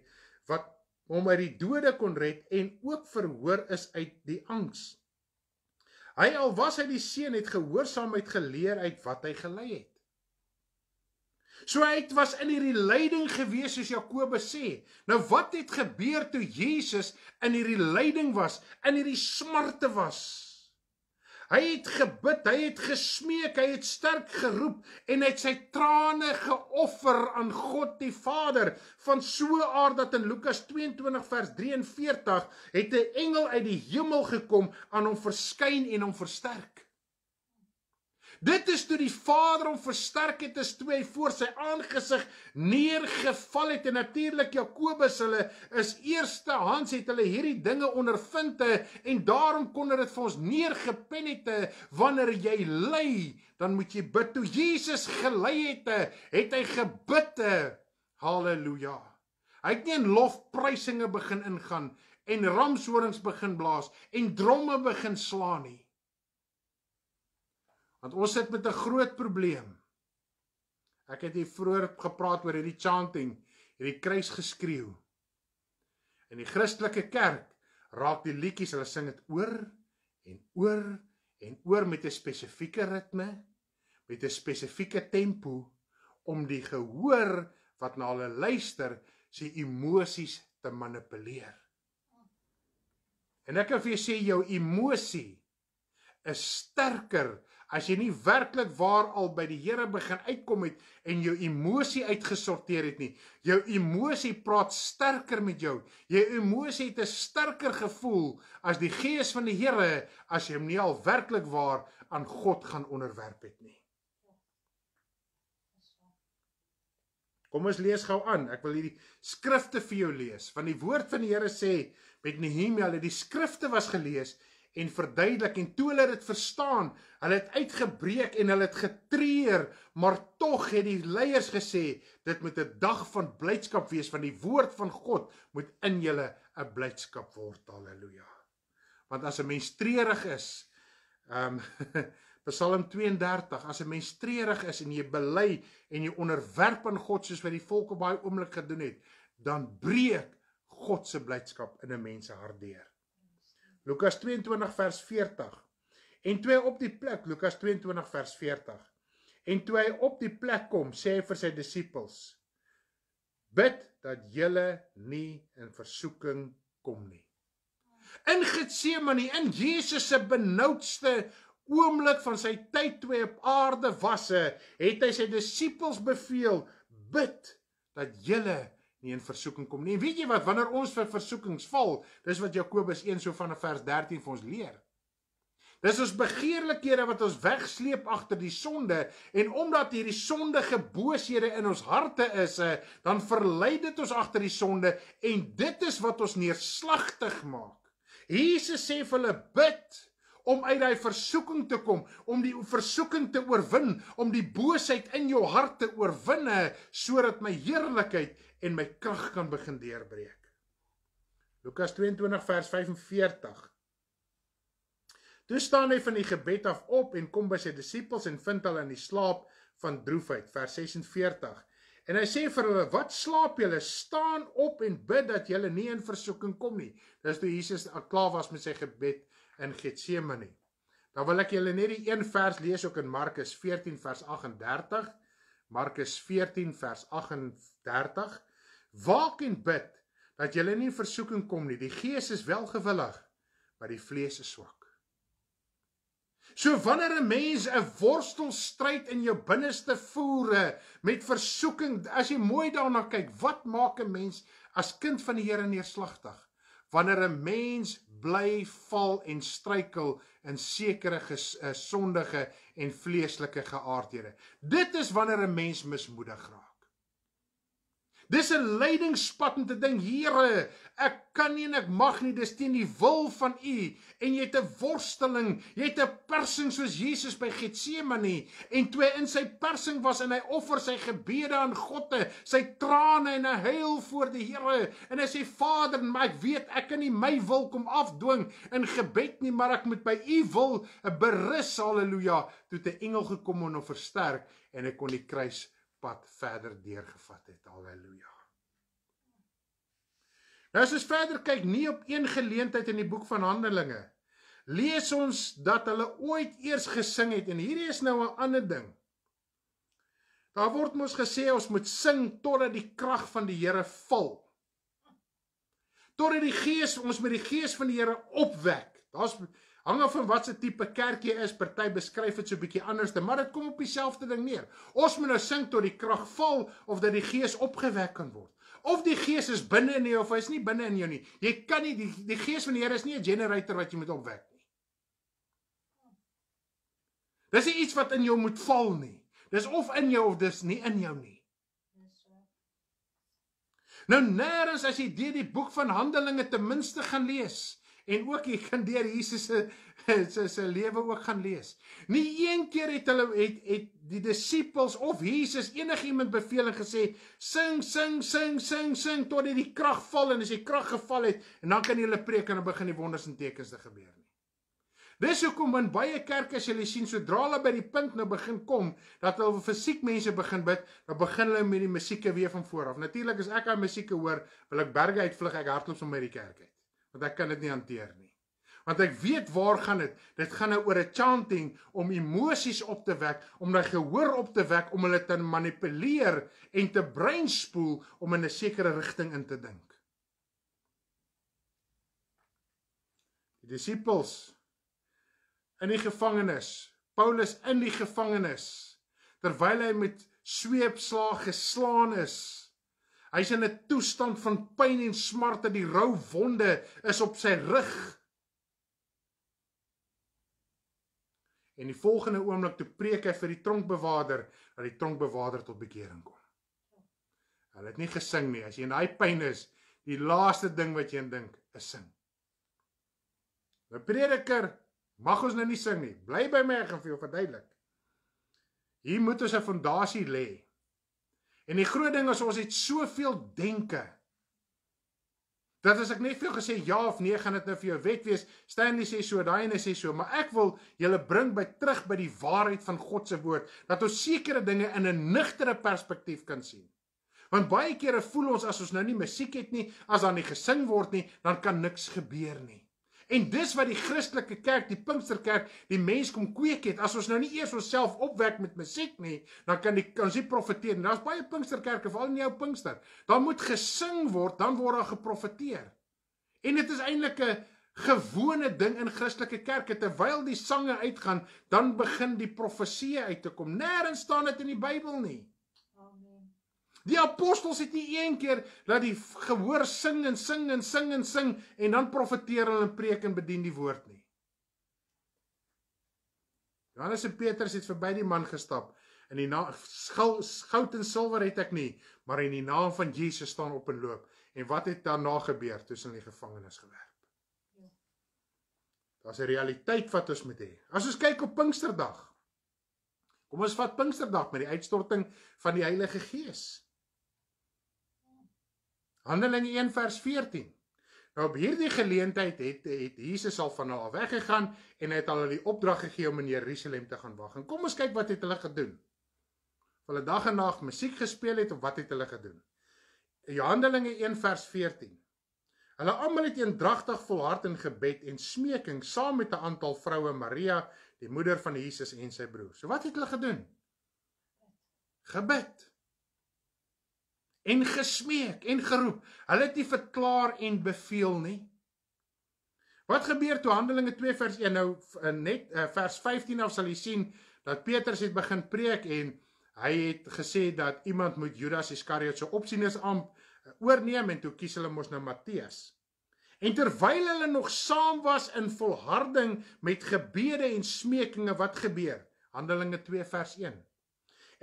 [SPEAKER 1] wat hom uit die dode kon red en ook verhoor is uit die angs. Hy al was hy die seun het gehoorsaamheid geleer uit wat hy gelei het. So hy het was in hierdie lyding gewees soos Jakobus sê. Nou wat het gebeur toe Jesus in hierdie lyding was, in hierdie smarte was? Hy het gebid, hy het gesmeek, hy het sterk geroep en hy het sy trane geoffer aan God die Vader van so 'n aard dat in Lukas 22 vers 43 het 'n engel uit die hemel gekom aan hom verskyn en hom versterk. Dit is toe die Vader hom versterk het as toe hy voor sy aangesig neergeval het en natuurlik Jakobus hulle is eerste hand het hulle hierdie dinge ondervind eh, en daarom kon dit vir ons neergepen het eh, wanneer jy ly dan moet jy bid toe Jesus gely het eh, het hy gebid haleluja Hy het nie in lofprysinge begin ingaan en ramshorings begin blaas en dromme begin slaan nie Want ons sit met 'n groot probleem. Ek het hier vroeër gepraat oor hierdie chanting, hierdie kruis geskreeu. In die Christelike kerk raak die liedjies, hulle sing dit oor en oor en oor met 'n spesifieke ritme, met 'n spesifieke tempo om die gehoor wat na hulle luister, sy emosies te manipuleer. En ek kan vir jou sê jou emosie is sterker as jy nie werklik waar al by die Here begin uitkom het en jou emosie uitgesorteer het nie. Jou emosie praat sterker met jou. Jou emosie het 'n sterker gevoel as die gees van die Here as jy hom nie al werklik waar aan God gaan onderwerp het nie. Kom ons lees gou aan. Ek wil hierdie skrifte vir jou lees. Want die woord van die Here sê met Nehemia, dat die skrifte was gelees en verduidelik en toe hulle dit verstaan, hulle het uitgebreek en hulle het getreur, maar tog het die leiers gesê dit moet 'n dag van blydskap wees want die woord van God moet in julle 'n blydskap word. Halleluja. Want as 'n mens treurig is, ehm um, Psalm 32, as 'n mens treurig is en jy bely en jy onderwerp aan God soos wat die volke baie oomblik gedoen het, dan breek God se blydskap in 'n mens se hart deur. Lukas 22 vers 40. En toe hy op die plek Lukas 22 vers 40. En toe hy op die plek kom, sê hy vir sy disippels: Bid dat julle nie in versoeking kom nie. In Getsemane, in Jesus se benoudste oomblik van sy tyd toe op aarde was, het hy sy disippels beveel: Bid dat julle nie in versoeking kom nie. En weet jy wat, wanneer ons vir versoekings val, dis wat Jakobus 1 so van vers 13 vir ons leer. Dis ons begeerlikhede wat ons wegsleep agter die sonde en omdat hierdie sondige boosheid in ons harte is, eh, dan verlei dit ons agter die sonde en dit is wat ons neerslagtig maak. Jesus sê vir hulle bid om uit daai versoeking te kom, om die versoeking te oorwin, om die boosheid in jou hart te oorwin sodat my heerlikheid en my krag kan begin deurbreek. Lukas 22 vers 45 Toe staan hy van die gebed af op en kom by sy disippels en vind hulle in die slaap van droefheid vers 46. En hy sê vir hulle: "Wat slaap julle? Staan op en bid dat julle nie in versoeking kom nie." Dis toe Jesus klaar was met sy gebed in Getsemane. Dan wil ek julle net die een vers lees ook in Markus 14 vers 38. Markus 14 vers 38. Waak en bid dat julle nie in versoeking kom nie. Die gees is welgewillig, maar die vlees is swak. So wanneer 'n mens 'n worstelstryd in jou binneste voer met versoeking, as jy mooi daarna kyk, wat maak 'n mens as kind van die Here neerslagtig? wanneer 'n mens bly val en struikel in sekere ges, uh, sondige en vleeslike geaardhede. Dit is wanneer 'n mens mismoedig raak. Dis 'n lydingspatente ding, Here. Ek kan nie en ek mag nie, dis teen die wil van U. En jy het 'n worsteling, jy het 'n persing soos Jesus by Getsemane en toe in sy persing was en hy offer sy gebede aan God te, sy trane en 'n huil voor die Here en hy sê Vader, maar ek weet ek kan nie my wil kom afdwing in gebed nie, maar ek moet by U wil eh, berus. Halleluja. Toe 'n engel gekom en hom versterk en hy kon die kruis pad verder deurgevat het. Halleluja. Nou as ons verder kyk nie op een geleentheid in die boek van Handelinge lees ons dat hulle ooit eers gesing het en hierdie is nou 'n ander ding. Daar word mos gesê ons moet sing totdat die krag van die Here val. Totdat die Gees ons met die Gees van die Here opwek. Daar's Hang af van wat se tipe kerk jy is, party beskryf dit so 'n bietjie anders, maar dit kom op dieselfde ding neer. Ons moet nou sing tot die krag val of dat die gees opgewek kan word. Of die gees is binne in jou of hy is nie binne in jou nie. Jy kan nie die die gees van die Here is nie 'n generator wat jy moet opwek nie. Dis nie iets wat in jou moet val nie. Dis of in jou of dis nie in jou nie. Nou nêrens as jy deur die boek van Handelinge ten minste gaan lees, en ook jy kan deur Jesus se se se lewe ook gaan lees. Nie een keer het hulle het het die disippels of Jesus enigiemand beveel en gesê sing sing sing sing sing tot dit die krag val en as die krag geval het en dan kan jy hulle preek en dan begin die wonders en tekens te gebeur. Dis hoekom in baie kerke as jy sien sodra hulle by die punt nou begin kom dat hulle vir siek mense begin bid, dan begin hulle met die musieke weer van voor af. Natuurlik as ek daai musieke hoor, wil ek berge uitvlug, ek hardloop sommer by die kerk uit want ek kan dit nie hanteer nie. Want ek weet waar gaan dit. Dit gaan nou oor 'n chanting om emosies op te wek, om hulle gehoor op te wek om hulle te manipuleer en te breinspoel om in 'n sekere rigting in te dink. Die disippels in die gevangenis, Paulus in die gevangenis terwyl hy met sweepslae geslaan is. Hy's in 'n toestand van pyn en smart en die rou wonde is op sy rug. En die volgende oomblik toe preek hy vir die tronkbewaarder dat die tronkbewaarder tot bekering kom. Hulle het nie gesing nie. As jy in daai pyn is, die laaste ding wat jy indink is sing. 'n nou, Prediker mag ons nou nie sing nie. Bly by my en gaan vir jou verduidelik. Hier moet ons 'n fondasie lê. En die groot ding is ons het soveel denke. Dat as ek net vir jou gesê ja of nee gaan dit nou vir jou wet wees. Stanley sê so, daai en hy sê so, maar ek wil julle bring by terug by die waarheid van God se woord dat ons sekere dinge in 'n nugtere perspektief kan sien. Want baie kere voel ons as ons nou nie musiek het nie, as daar nie gesing word nie, dan kan niks gebeur nie. En dis wat die Christelike kerk, die Pinksterkerk, die mens kom kweek het. As ons nou nie eers onsself opwek met musiek nie, dan kan die kan ons nie profeteer nie. Daar's baie Pinksterkerke, veral in jou Pinkster. Daar moet gesing word, dan word daar geprofeteer. En dit is eintlik 'n gewone ding in Christelike kerke terwyl die sange uitgaan, dan begin die profeseë uit te kom. Nêrens staan dit in die Bybel nie. Die apostels het nie een keer dat die gehoor sing en sing en sing en sing en dan profeteer hulle en preek en bedien die woord nie. Johannes en Petrus het verby die man gestap. In die naam goud en silwer het ek nie, maar in die naam van Jesus staan op en loop. En wat het daarna gebeur tussen die gevangenes gewerp? Daar's 'n realiteit wat ons moet hê. As ons kyk op Pinksterdag. Kom ons vat Pinksterdag met die uitstorting van die Heilige Gees. Handelinge 1 vers 14. Nou op hierdie geleentheid het het Jesus al van daar nou weggegaan en het al aan die opdrag gegee om in Jerusalem te gaan wag. En kom ons kyk wat het hulle gedoen. Hulle dag en nag musiek gespeel het of wat het hulle gedoen? Handelinge 1 vers 14. Hulle almal het eendragtig volhard in gebed en smeking saam met 'n aantal vroue Maria, die moeder van Jesus en sy broer. So wat het hulle gedoen? Gebed en gesmeek en geroep. Hulle het nie verklaar en beveel nie. Wat gebeur toe Handelinge 2 vers 1 nou eh, net eh, vers 15 af nou sal jy sien dat Petrus het begin preek en hy het gesê dat iemand moet Judas Iskariot se opsieners amp eh, oorneem en toe kies hulle mos nou Matteus. En terwyl hulle nog saam was in volharding met gebede en smekinge wat gebeur Handelinge 2 vers 1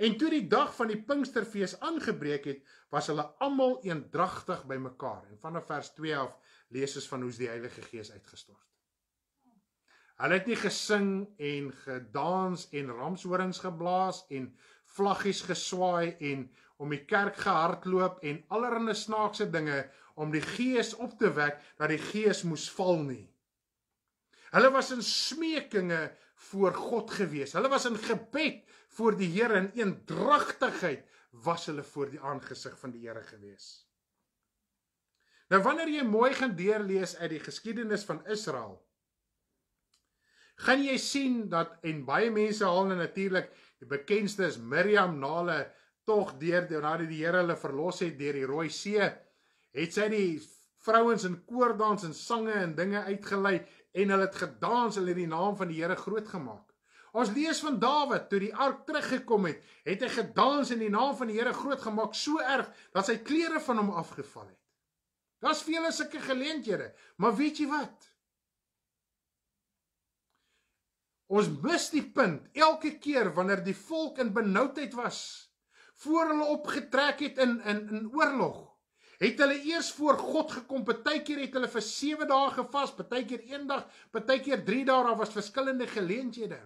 [SPEAKER 1] En toe die dag van die Pinksterfees aangebreek het, was hulle almal eendragtig bymekaar. En vanaf vers 2 af lees ons van hoe die Heilige Gees uitgestort Hulle het nie gesing en gedans en ramshorings geblaas en vlaggies geswaai en om die kerk gehardloop en allerlei snaakse dinge om die gees op te wek dat die gees moes val nie. Hulle was in smekinge voor God gewees. Hulle was in gebed voor die Here in eendragtigheid was hulle voor die aangesig van die Here gewees. Nou wanneer jy mooi gaan deurlees uit die geskiedenis van Israel, gaan jy sien dat en baie mense haal nou natuurlik die bekendste is Miriam na hulle tog deur deur nadat die Here hulle verlos het deur die Rooi See, het sy die vrouens in koordans en sange en dinge uitgelei en hulle het gedans en hulle het die naam van die Here groot gemaak. Ons lees van Dawid toe die ark teruggekom het, het hy gedans en die naam van die Here groot gemaak so erg dat sy klere van hom afgeval het. Daar's vele sulke geleenthede, maar weet jy wat? Ons mis die punt elke keer wanneer die volk in benoudheid was, voor hulle opgetrek het in in in oorlog. Het hulle eers voor God gekom, partykeer het hulle vir 7 dae gevas, partykeer 1 dag, partykeer 3 dae, daar was verskillende geleenthede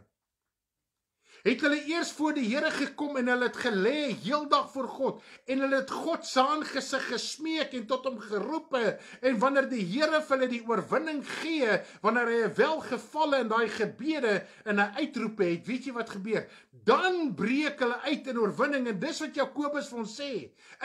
[SPEAKER 1] het hulle eers voor die Here gekom en hulle het gelê heeldag voor God en hulle het God se aangesig gesmeek en tot hom geroep en wanneer die Here vir hulle die oorwinning gee wanneer hy 'n welgevalle in daai gebede en 'n uitroepe het weet jy wat gebeur dan breek hulle uit in oorwinning en dis wat Jakobus vir ons sê.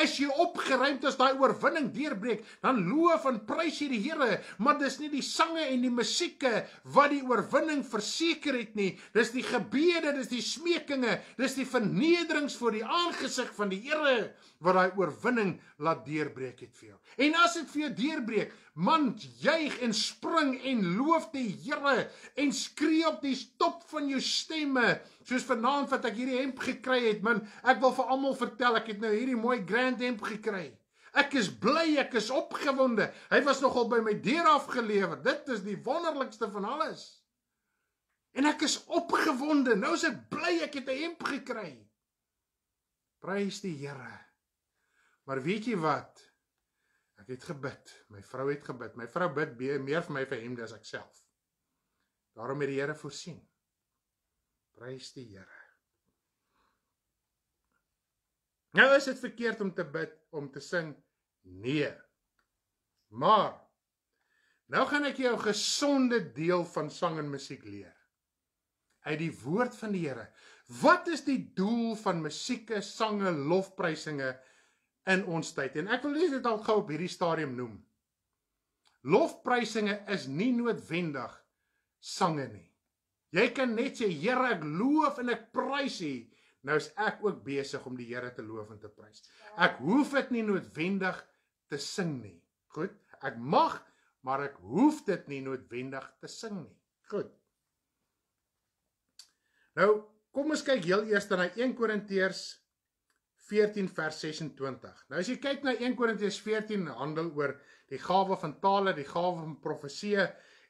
[SPEAKER 1] Is jy opgeruimd as daai oorwinning deurbreek, dan loof en prys jy die Here, maar dis nie die sange en die musieke wat die oorwinning verseker het nie. Dis die gebede, dis die smekinge, dis die vernederings voor die aangesig van die Here wat daai oorwinning laat deurbreek het vir jou. En as dit vir jou deurbreek, man, juig en spring en loof die Here en skree op die top van jou stemme. Soos vanaand wat ek hierdie hemp gekry het, man, ek wil vir almal vertel ek het nou hierdie mooi grand hemp gekry. Ek is bly, ek is opgewonde. Hy was nogal by my deur afgelewer. Dit is die wonderlikste van alles. En ek is opgewonde. Nou is ek bly ek het 'n hemp gekry. Prys die Here. Maar weet jy wat? Ek het gebid. My vrou het gebid. My vrou bid meer vir my vir hemde as ek self. Daarom het die Here voorsien. Prys die Here. Nou is dit verkeerd om te bid om te sing nee. Maar nou gaan ek jou 'n gesonde deel van sang en musiek leer. Uit die woord van die Here. Wat is die doel van musieke, sange, lofprysinge? in ons tyd en ek wil net dit dalk gou op hierdie stadium noem. Lofprysinge is nie noodwendig sange nie. Jy kan net sê Here ek loof en ek prys U. Nou is ek ook besig om die Here te loof en te prys. Ja. Ek hoef dit nie noodwendig te sing nie. Goed, ek mag, maar ek hoef dit nie noodwendig te sing nie. Goed. Nou, kom ons kyk heel eers na 1 Korintiërs 15 14 vers 26. Nou as jy kyk na 1 Korintiërs 14 handel oor die gawe van tale, die gawe van profesie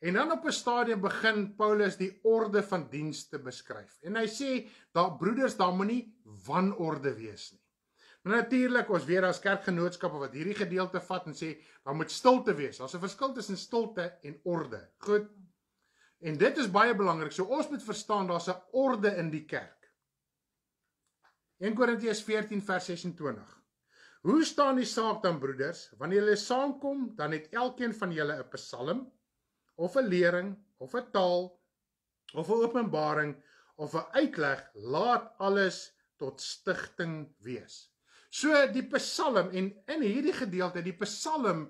[SPEAKER 1] en dan op 'n stadium begin Paulus die orde van dienste beskryf. En hy sê daar broeders daar moenie wanorde wees nie. Maar natuurlik ons weer as kerkgenootskappe wat hierdie gedeelte vat en sê daar moet stilte wees. Daar's 'n verskil tussen stilte en orde. Goed. En dit is baie belangrik. So ons moet verstaan daar's 'n orde in die kerk. 1 Korintiërs 14 vers 26. Hoe staan die saak dan broeders, wanneer julle saamkom, dan het elkeen van julle 'n psalm of 'n lering of 'n taal of 'n openbaring of 'n uitleg, laat alles tot stigting wees. So die psalm en in hierdie gedeelte, die psalm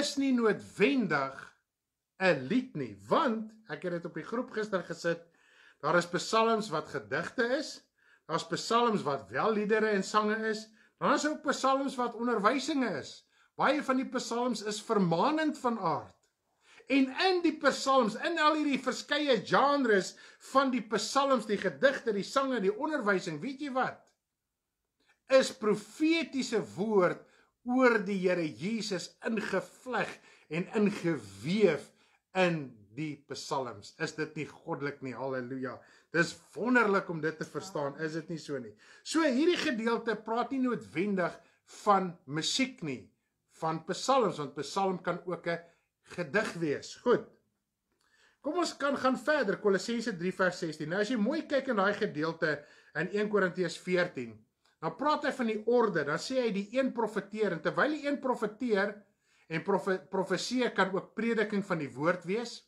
[SPEAKER 1] is nie noodwendig 'n lied nie, want ek het dit op die groep gister gesit. Daar is psalms wat gedigte is daar's psalms wat wel liedere en sange is, dan is ook psalms wat onderwysings is. Baie van die psalms is vermaanend van aard. En in die psalms, in al hierdie verskeie genres van die psalms, die gedigte, die sange, die onderwysing, weet jy wat? Is profetiese woord oor die Here Jesus ingevleg en ingeweef in die psalms. Is dit nie goddelik nie? Halleluja. Dis wonderlik om dit te ja. verstaan, is dit nie so nie. So hierdie gedeelte praat nie noodwendig van musiek nie, van psalms want psalm kan ook 'n gedig wees. Goed. Kom ons kan gaan verder Kolossense 3 vers 16. Nou as jy mooi kyk in daai gedeelte in 1 Korintiërs 14, dan praat hy van die orde. Dan sê hy die een profeteer en terwyl die een profeteer en profe profeseë kan ook prediking van die woord wees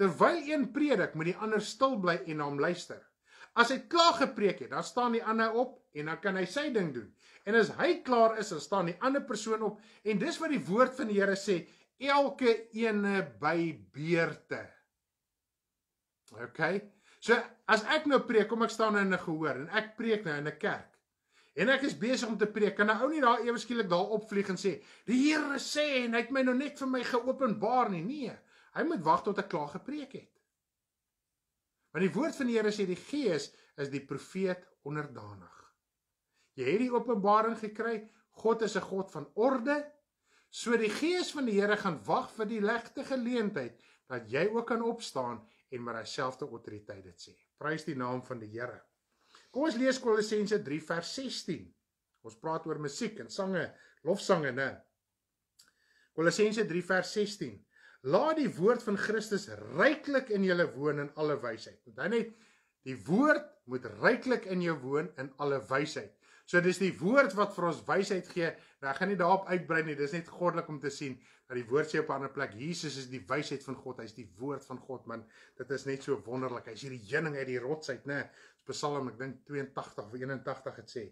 [SPEAKER 1] terwyl een predik, moet die ander stil bly en hom luister. As hy klaar gepreek het, dan staan die ander op en dan kan hy sy ding doen. En as hy klaar is, dan staan die ander persoon op en dis wat die woord van die Here sê, elke ene by beurte. OK. So as ek nou preek, kom ek staan nou in 'n gehoor en ek preek nou in 'n kerk. En ek is besig om te preek. Kan 'n nou ou nie daar ewe skielik daar opvlieg en sê, "Die Here sê en hy het my nou net vir my geopenbaar nie." Nee. Hy moet wag tot ek klaar gepreek het. Want die woord van die Here sê die Gees is die profeet onderdanig. Jy het die openbaring gekry, God is 'n God van orde. So die Gees van die Here gaan wag vir die regte geleentheid dat jy ook kan opstaan en met dieselfde autoriteit dit sê. Prys die naam van die Here. Kom ons lees Kolossense 3 vers 16. Ons praat oor musiek en sange, lofsange, né? Kolossense 3 vers 16. Laat die woord van Christus ryklik in julle woon in alle wysheid. Onthou net, die woord moet ryklik in jou woon in alle wysheid. So dis die woord wat vir ons wysheid gee. Nou ek gaan nie daarop uitbrei nie. Dis net goddelik om te sien dat die woord sê op 'n ander plek Jesus is die wysheid van God. Hy's die woord van God, man. Dit is net so wonderlik. Hy's hierdie heuning uit die rots uit, né? Dis Psalm, ek dink 82 of 81 het sê.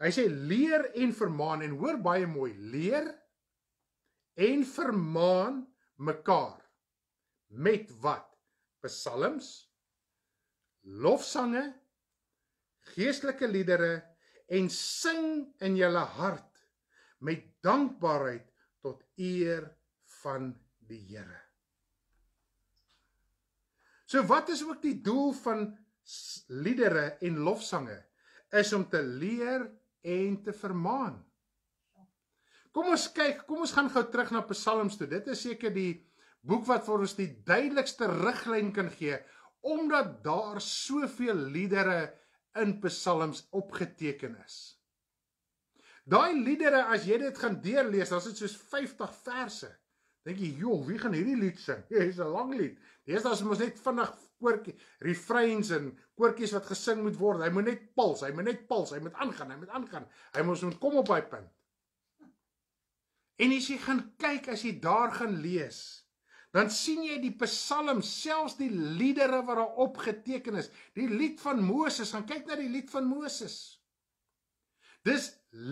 [SPEAKER 1] Hy sê leer en vermaan en hoor baie mooi, leer en vermaan mekaar. Met wat? Psalms, lofsange, geestelike liedere en sing in julle hart met dankbaarheid tot eer van die Here. So wat is ook die doel van liedere en lofsange? Is om te leer en te vermaan. Kom ons kyk, kom ons gaan gou terug na Psalms toe. Dit is seker die boek wat vir ons die duidelikste riglyn kan gee omdat daar soveel liedere in Psalms opgeteken is. Daai liedere as jy dit gaan deurlees, daar's dit soos 50 verse. Dink jy, "Joh, wie gaan hierdie lied sing? Dis 'n lang lied." Dis as ons net vinnig koortjie, refreins en koortjies wat gesing moet word. Hy moet net puls, hy moet net puls, hy moet aangaan, hy moet aangaan. Hy moet ons moet kom op daai punt. En as jy gaan kyk as jy daar gaan lees, dan sien jy die psalms, selfs die liedere wat daar opgeteken is, die lied van Moses, gaan kyk na die lied van Moses. Dis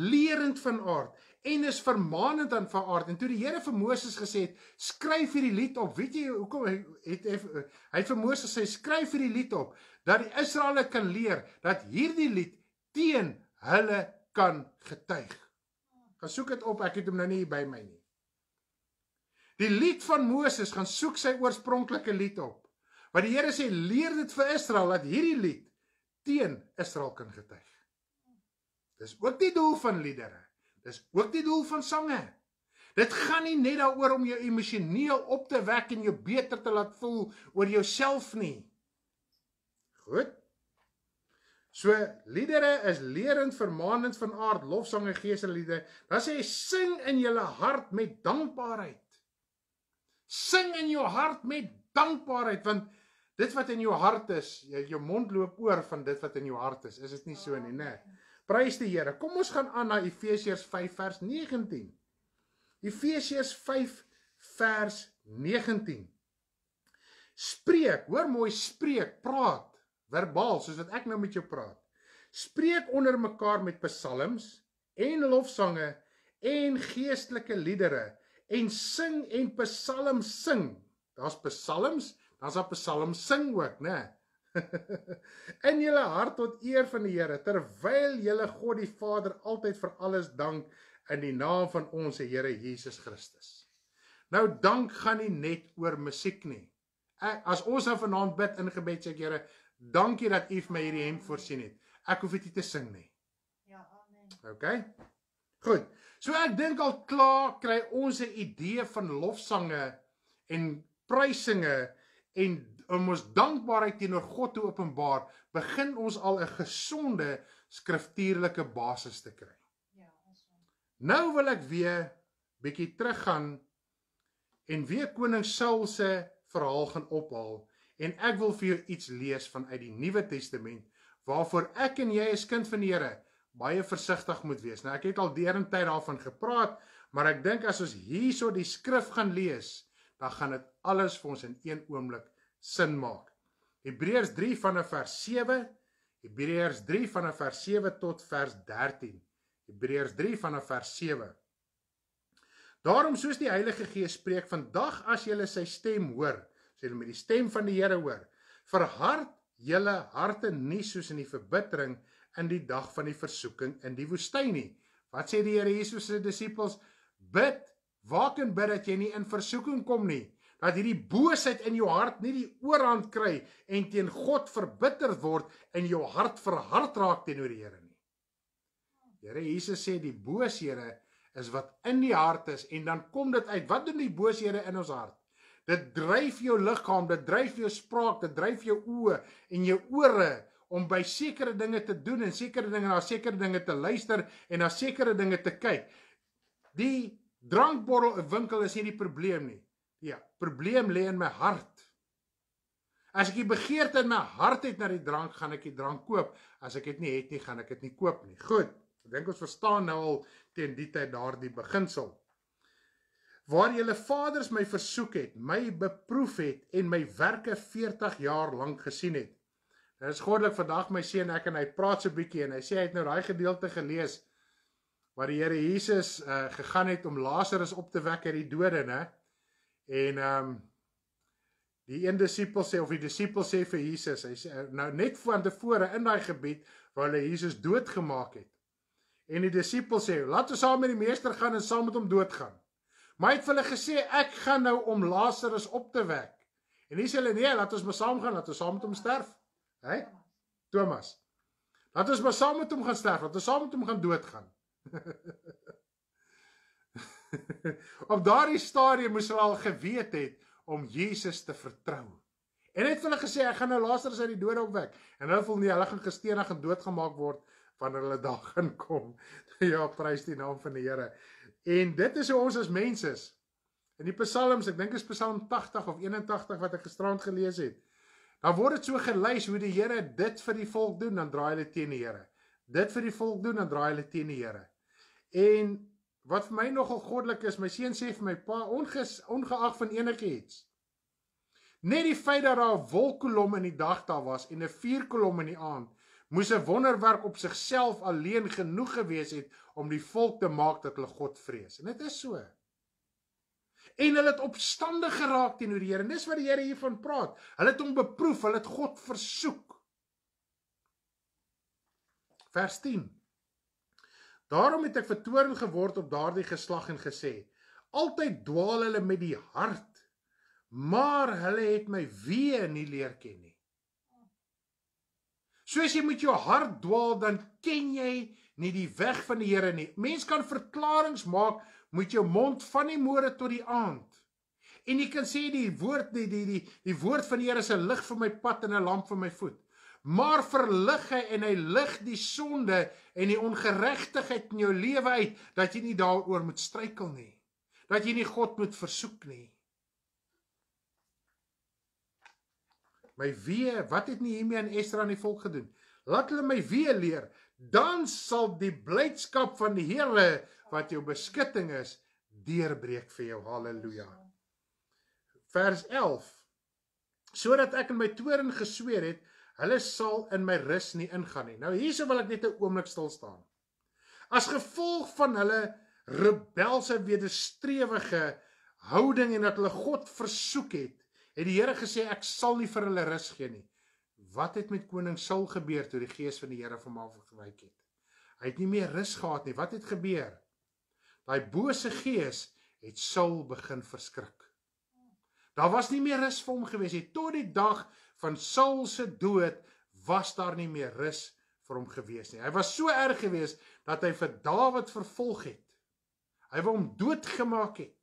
[SPEAKER 1] lerend van aard en is vermaanend aan van aard. En toe die Here vir Moses gesê het, skryf hierdie lied op. Weet jy hoekom hy het hy het vir Moses sê skryf hierdie lied op dat die Israeliete kan leer dat hierdie lied teen hulle kan getuig gaan soek dit op, ek het hom nou nie by my nie. Die lied van Moses gaan soek sy oorspronklike lied op. Want die Here sê leer dit vir Israel dat hierdie lied teen Israel kan getuig. Dis ook die doel van liedere. Dis ook die doel van sange. Dit gaan nie net daaroor om jou emosioneel op te wek en jou beter te laat voel oor jouself nie. Goed. So liedere is lerend vermaanend van aard lofsange geeslede. Dan sê hy sing in jou hart met dankbaarheid. Sing in jou hart met dankbaarheid want dit wat in jou hart is, jou mond loop oor van dit wat in jou hart is. Is dit nie so nie, né? Prys die Here. Kom ons gaan aan na Efesiërs 5 vers 19. Efesiërs 5 vers 19. Spreek, hoor mooi, spreek, praat verbaal soos wat ek nou met jou praat. Spreek onder mekaar met psalms en lofsange en geestelike liedere en sing en psalm sing. Daar's psalms, daar's ook psalm sing ook, né? In julle hart tot eer van die Here terwyl julle God die Vader altyd vir alles dank in die naam van ons Here Jesus Christus. Nou dank gaan nie net oor musiek nie. As ons nou vanaand bid in gebed sê Here, Dankie dat U vir my hierdie hemp voorsien het. Ek hoef dit nie te sing nie. Ja, amen. OK. Goed. So ek dink al klaar kry ons 'n idee van lofsange en prysinge en om ons dankbaarheid teenoor God te openbaar, begin ons al 'n gesonde skriftuurlike basis te kry. Ja. Nou wil ek weer bietjie teruggaan en weer koning Saul se verhaal gaan ophal en ek wil vir jou iets lees vanuit die Nuwe Testament waarvoor ek en jy as kind van die Here baie versigtig moet wees. Nou ek het al derentyd daarvan gepraat, maar ek dink as ons hierso die skrif gaan lees, dan gaan dit alles vir ons in een oomblik sin maak. Hebreërs 3 vanaf vers 7, Hebreërs 3 vanaf vers 7 tot vers 13. Hebreërs 3 vanaf vers 7. Daarom soos die Heilige Gees spreek, vandag as jy sy stem hoor, as julle met die stem van die Here hoor. Verhard julle harte nie soos in die verbittering in die dag van die versoeking in die woestyn nie. Wat sê die Here Jesus se disippels? Bid, waak en bid dat jy nie in versoeking kom nie, dat hierdie boosheid in jou hart nie die oorhand kry en teen God verbitter word en jou hart verhard raak teenoor die Here nie. Here Jesus sê die boosheid is wat in die hart is en dan kom dit uit. Wat doen die boosheid in ons hart? Dit dryf jou liggaam, dit dryf jou spraak, dit dryf jou oë en jou ore om by sekere dinge te doen en sekere dinge na sekere dinge te luister en na sekere dinge te kyk. Die drankbottel in winkel is nie die probleem nie. Ja, probleem lê in my hart. As ek die begeerte in my hart het na die drank, gaan ek die drank koop. As ek dit nie het nie, gaan ek dit nie koop nie. Goed. Ek dink ons verstaan nou al teen die tyd daardie beginsel waar julle vaders my versoek het, my beproef het en my werke 40 jaar lank gesien het. Dit is goddelik vandag my seun ek en hy praat so 'n bietjie en hy sê hy het nou daai gedeelte gelees waar die Here Jesus uh, gegaan het om Lazarus op te wek uit die dode, né? En ehm um, die een disipel sê of die disipel sê vir Jesus, hy sê nou net van tevore in daai gebied waar hulle Jesus doodgemaak het. En die disipel sê, "Laat ons saam met die meester gaan en saam met hom doodgaan." Maar hy het vir hulle gesê ek gaan nou om Lazarus op te wek. En hier sê hulle nee, laat ons maar saam gaan, laat ons saam met hom sterf. Hè? Thomas. Laat ons maar saam met hom gaan sterf, laat ons saam met hom gaan doodgaan. op daardie stadium moes hulle al geweet het om Jesus te vertrou. En het hulle gesê ek gaan nou Lazarus uit die dood opwek. En hulle nou voel nie hulle gaan gestenig en doodgemaak word wanneer hulle daar gaan kom. ja, prys die naam van die Here. En dit is hoe ons as mens is. In die Psalms, ek dink dit is Psalm 80 of 81 wat ek gisterand gelees het. Dan word dit so gelys hoe die Here dit vir die volk doen, dan draai hulle teen die Here. Dit vir die volk doen, dan draai hulle teen die Here. En wat vir my nogal goddelik is, my seun sê vir my pa, ongeag van enigiets. Net die feit dat daar 'n wolkkolom in die dag daar was en 'n vuurkolom in die aand, moes 'n wonderwerk op sigself alleen genoeg gewees het om die volk te maak dat hulle God vrees. En dit is so. En hulle het opstandig geraak teenoor die Here. Dis wat die Here hiervan praat. Hulle het hom beproef, hulle het God versoek. Vers 10. Daarom het ek vertoorn geword op daardie geslag en gesê: Altyd dwaal hulle met die hart, maar hulle het my weë nie leer ken. Nie. Soos jy met jou hart dwaal, dan ken jy nie die weg van die Here nie. Mens kan verklaringe maak met jou mond van die môre tot die aand. En jy kan sê die woord die die die die woord van die Here is 'n lig vir my pad en 'n lamp vir my voet. Maar verlig hy en hy lig die sonde en die ongeregtigheid in jou lewe uit dat jy nie daaroor moet struikel nie. Dat jy nie God moet versoek nie. my wee, wat het Nehemia en Esdra aan die volk gedoen? Laat hulle my wee leer, dan sal die blydskap van die Here wat jou beskutting is, deurbreek vir jou. Halleluja. Vers 11. Sodat ek in my toorn gesweer het, hulle sal in my rus nie ingaan nie. Nou hierso wil ek net 'n oomblik stil staan. As gevolg van hulle rebelse wederstrewige houding en dat hulle God versoek het, het die Here gesê ek sal nie vir hulle rus gee nie. Wat het met koning Saul gebeur toe die gees van die Here van hom afgewyk het? Hy het nie meer rus gehad nie. Wat het gebeur? Daai bose gees het Saul begin verskrik. Daar was nie meer rus vir hom gewees nie. Tot die dag van Saul se dood was daar nie meer rus vir hom gewees nie. Hy was so erg gewees dat hy vir Dawid vervolg het. Hy wou hom doodgemaak het.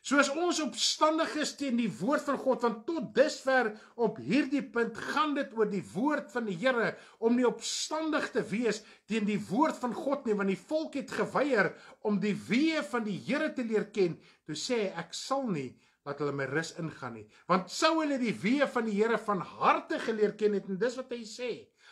[SPEAKER 1] Soos ons opstandig is teen die woord van God, want tot dusver op hierdie punt gaan dit oor die woord van die Here om nie opstandig te wees teen die woord van God nie, want die volk het geweier om die weë van die Here te leer ken. Toe sê ek sal nie laat hulle my rus ingaan nie. Want sou hulle die weë van die Here van harte geleer ken het en dis wat hy sê.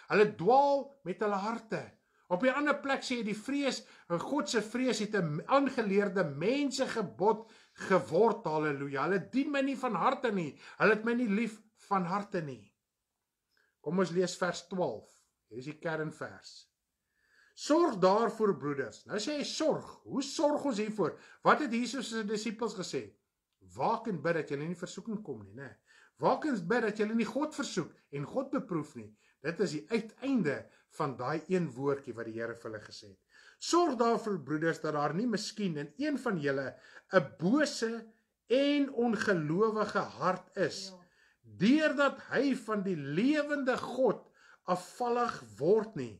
[SPEAKER 1] Hulle dwaal met hulle harte. Op 'n ander plek sê hy die vrees, God se vrees het 'n aangeleerde mense gebod geword, halleluja. Hulle dien my nie van harte nie. Hulle het my nie lief van harte nie. Kom ons lees vers 12. Hier is die kernvers. Sorg daarvoor broeders. Nou sê hy sorg. Hoe sorg ons hiervoor? Wat het Jesus aan sy disippels gesê? Waak en bid dat julle nie versoeking kom nie, né? Nee. Waak en bid dat julle nie God versoek en God beproef nie. Dit is die uiteinde van daai een woordjie wat die Here vir hulle gesê het. Sorg daarvoor broeders dat daar nie miskien in een van julle 'n bose en ongelowige hart is ja. deurdat hy van die lewende God afvallig word nie.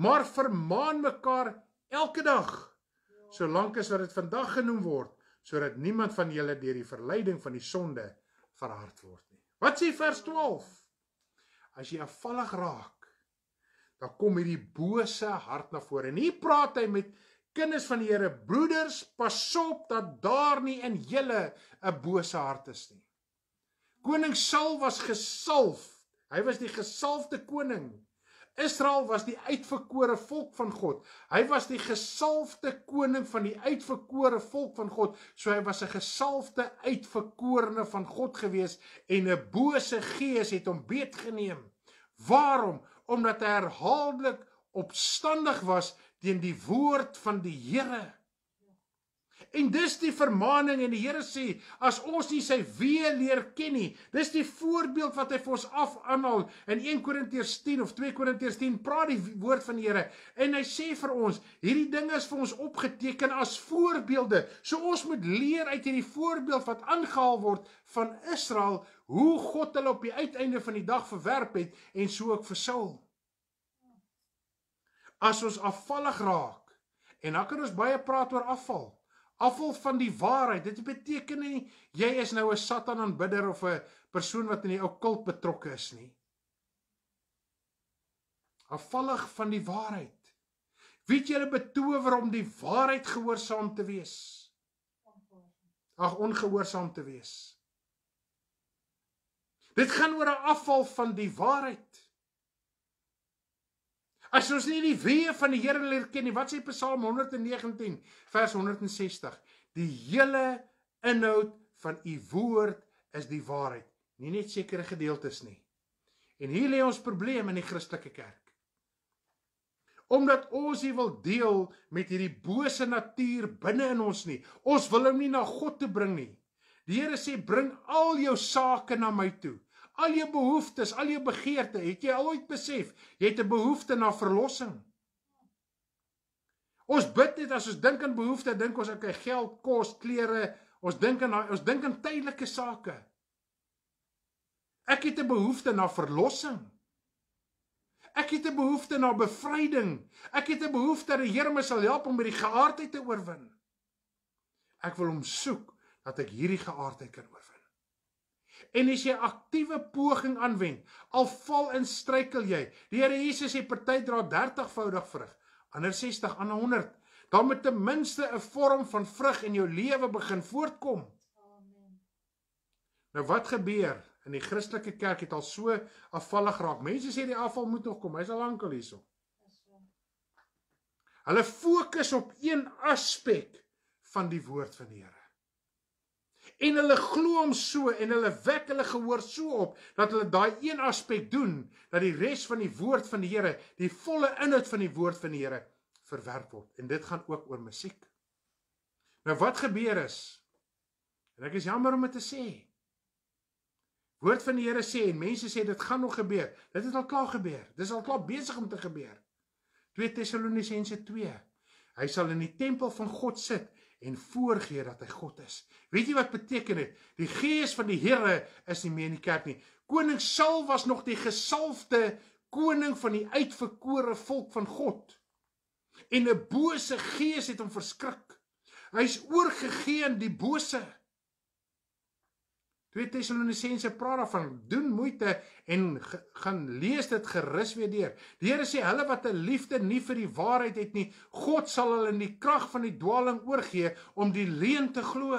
[SPEAKER 1] Maar vermaan mekaar elke dag ja. solank as wat dit vandag genoem word sodat niemand van julle deur die verleiding van die sonde verhard word nie. Wat sê vers 12? As jy afvallig raak dan kom hierdie bose hart na vore. En hier praat hy met kinders van die Here, broeders, pas op dat daar nie in julle 'n bose hart is nie. Koning Saul was gesalf. Hy was die gesalfde koning. Israel was die uitverkore volk van God. Hy was die gesalfde koning van die uitverkore volk van God. So hy was 'n gesalfde uitverkorene van God gewees en 'n bose gees het hom beet geneem. Waarom? omdat hy herhaaldelik opstandig was teen die woord van die Here En dis die vermaning en die Here sê as ons nie sy weë leer ken nie, dis die voorbeeld wat hy vir ons af aanhaal in 1 Korintiërs 10 of 2 Korintiërs 10 praat die woord van die Here en hy sê vir ons hierdie dinge is vir ons opgeteken as voorbeelde. So ons moet leer uit hierdie voorbeeld wat aangehaal word van Israel hoe God hulle op die uiteinde van die dag verwerp het en so ook vir Saul. As ons afvallig raak en dan kan ons baie praat oor afval afval van die waarheid. Dit beteken nie jy is nou 'n Satan aanbidder of 'n persoon wat in die ou kult betrokke is nie. Afvallig van die waarheid. Wie jy betower om die waarheid gehoorsaam te wees. Ag ongehoorsaam te wees. Dit gaan oor 'n afval van die waarheid. As ons nie die weë van die Here leer ken nie, wat sê Psalm 119 vers 160? Die hele inhoud van u woord is die waarheid, nie net sekere gedeeltes nie. En hier lê ons probleem in die Christelike kerk. Omdat ons nie wil deel met hierdie bose natuur binne in ons nie. Ons wil hom nie na God toe bring nie. Die Here sê bring al jou sake na my toe al jou behoeftes, al jou begeertes, het jy al ooit besef jy het 'n behoefte na verlossing? Ons bid net as ons dink aan behoeftes, dink ons aan geld, kos, klere, ons dink aan ons dink aan tydelike sake. Ek het 'n behoefte na verlossing. Ek het 'n behoefte na bevryding. Ek het 'n behoefte dat die Here my sal help om hierdie geaardheid te oorwin. Ek wil hom soek dat ek hierdie geaardheid kan oorwin en as jy aktiewe poging aanwend, al val en struikel jy. Die Here Jesus sê party dra 30voudig vrug, ander 60, ander 100. Dan moet ten minste 'n vorm van vrug in jou lewe begin voortkom. Amen. Nou wat gebeur? In die Christelike kerk het al so afvallig raak. Mense sê die afval moet nog kom. Hy's al lank al hierso. Hulle fokus op een aspek van die woord van die Here en hulle glo hom so en hulle wek hulle gehoor so op dat hulle daai een aspek doen dat die res van die woord van die Here, die volle inhoud van die woord van die Here verwerp word. En dit gaan ook oor musiek. Nou wat gebeur is en ek is jammer om dit te sê. Woord van die Here sê en mense sê dit gaan nog gebeur. Dit het al klaar gebeur. Dit is al klaar besig om te gebeur. 2 Tessalonisense 2 Hy sal in die tempel van God sit en voorgee dat hy God is. Weet jy wat beteken dit? Die gees van die Here is nie meer in die kerk nie. Koning Saul was nog die gesalfde koning van die uitverkore volk van God. En 'n bose gees het hom verskrik. Hy's oorgegee aan die bose. 2 Tessalonisense praat daarvan doen moeite en gaan lees dit gerus weer deur. Die Here sê hulle wat 'n liefde nie vir die waarheid het nie, God sal hulle in die krag van die dwaaling oorgee om die leuen te glo.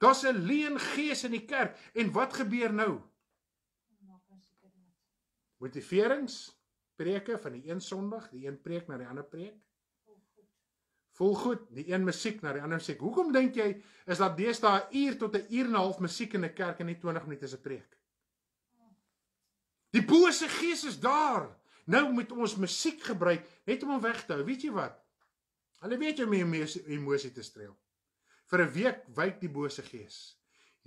[SPEAKER 1] Daar's 'n leuen gees in die kerk en wat gebeur nou? Motiverings preke van die een Sondag, die een preek na die ander preek. Voel goed, die een musiek na die ander musiek. Hoekom dink jy is dat deesdae 'n uur tot 'n uur en 'n half musiek in 'n kerk en nie 20 minute se preek? Die bose gees is daar. Nou moet ons musiek gebruik net om hom weg te hou. Weet jy wat? Hulle weet jy moet mee emosie te streel. Vir 'n week wyk die bose gees.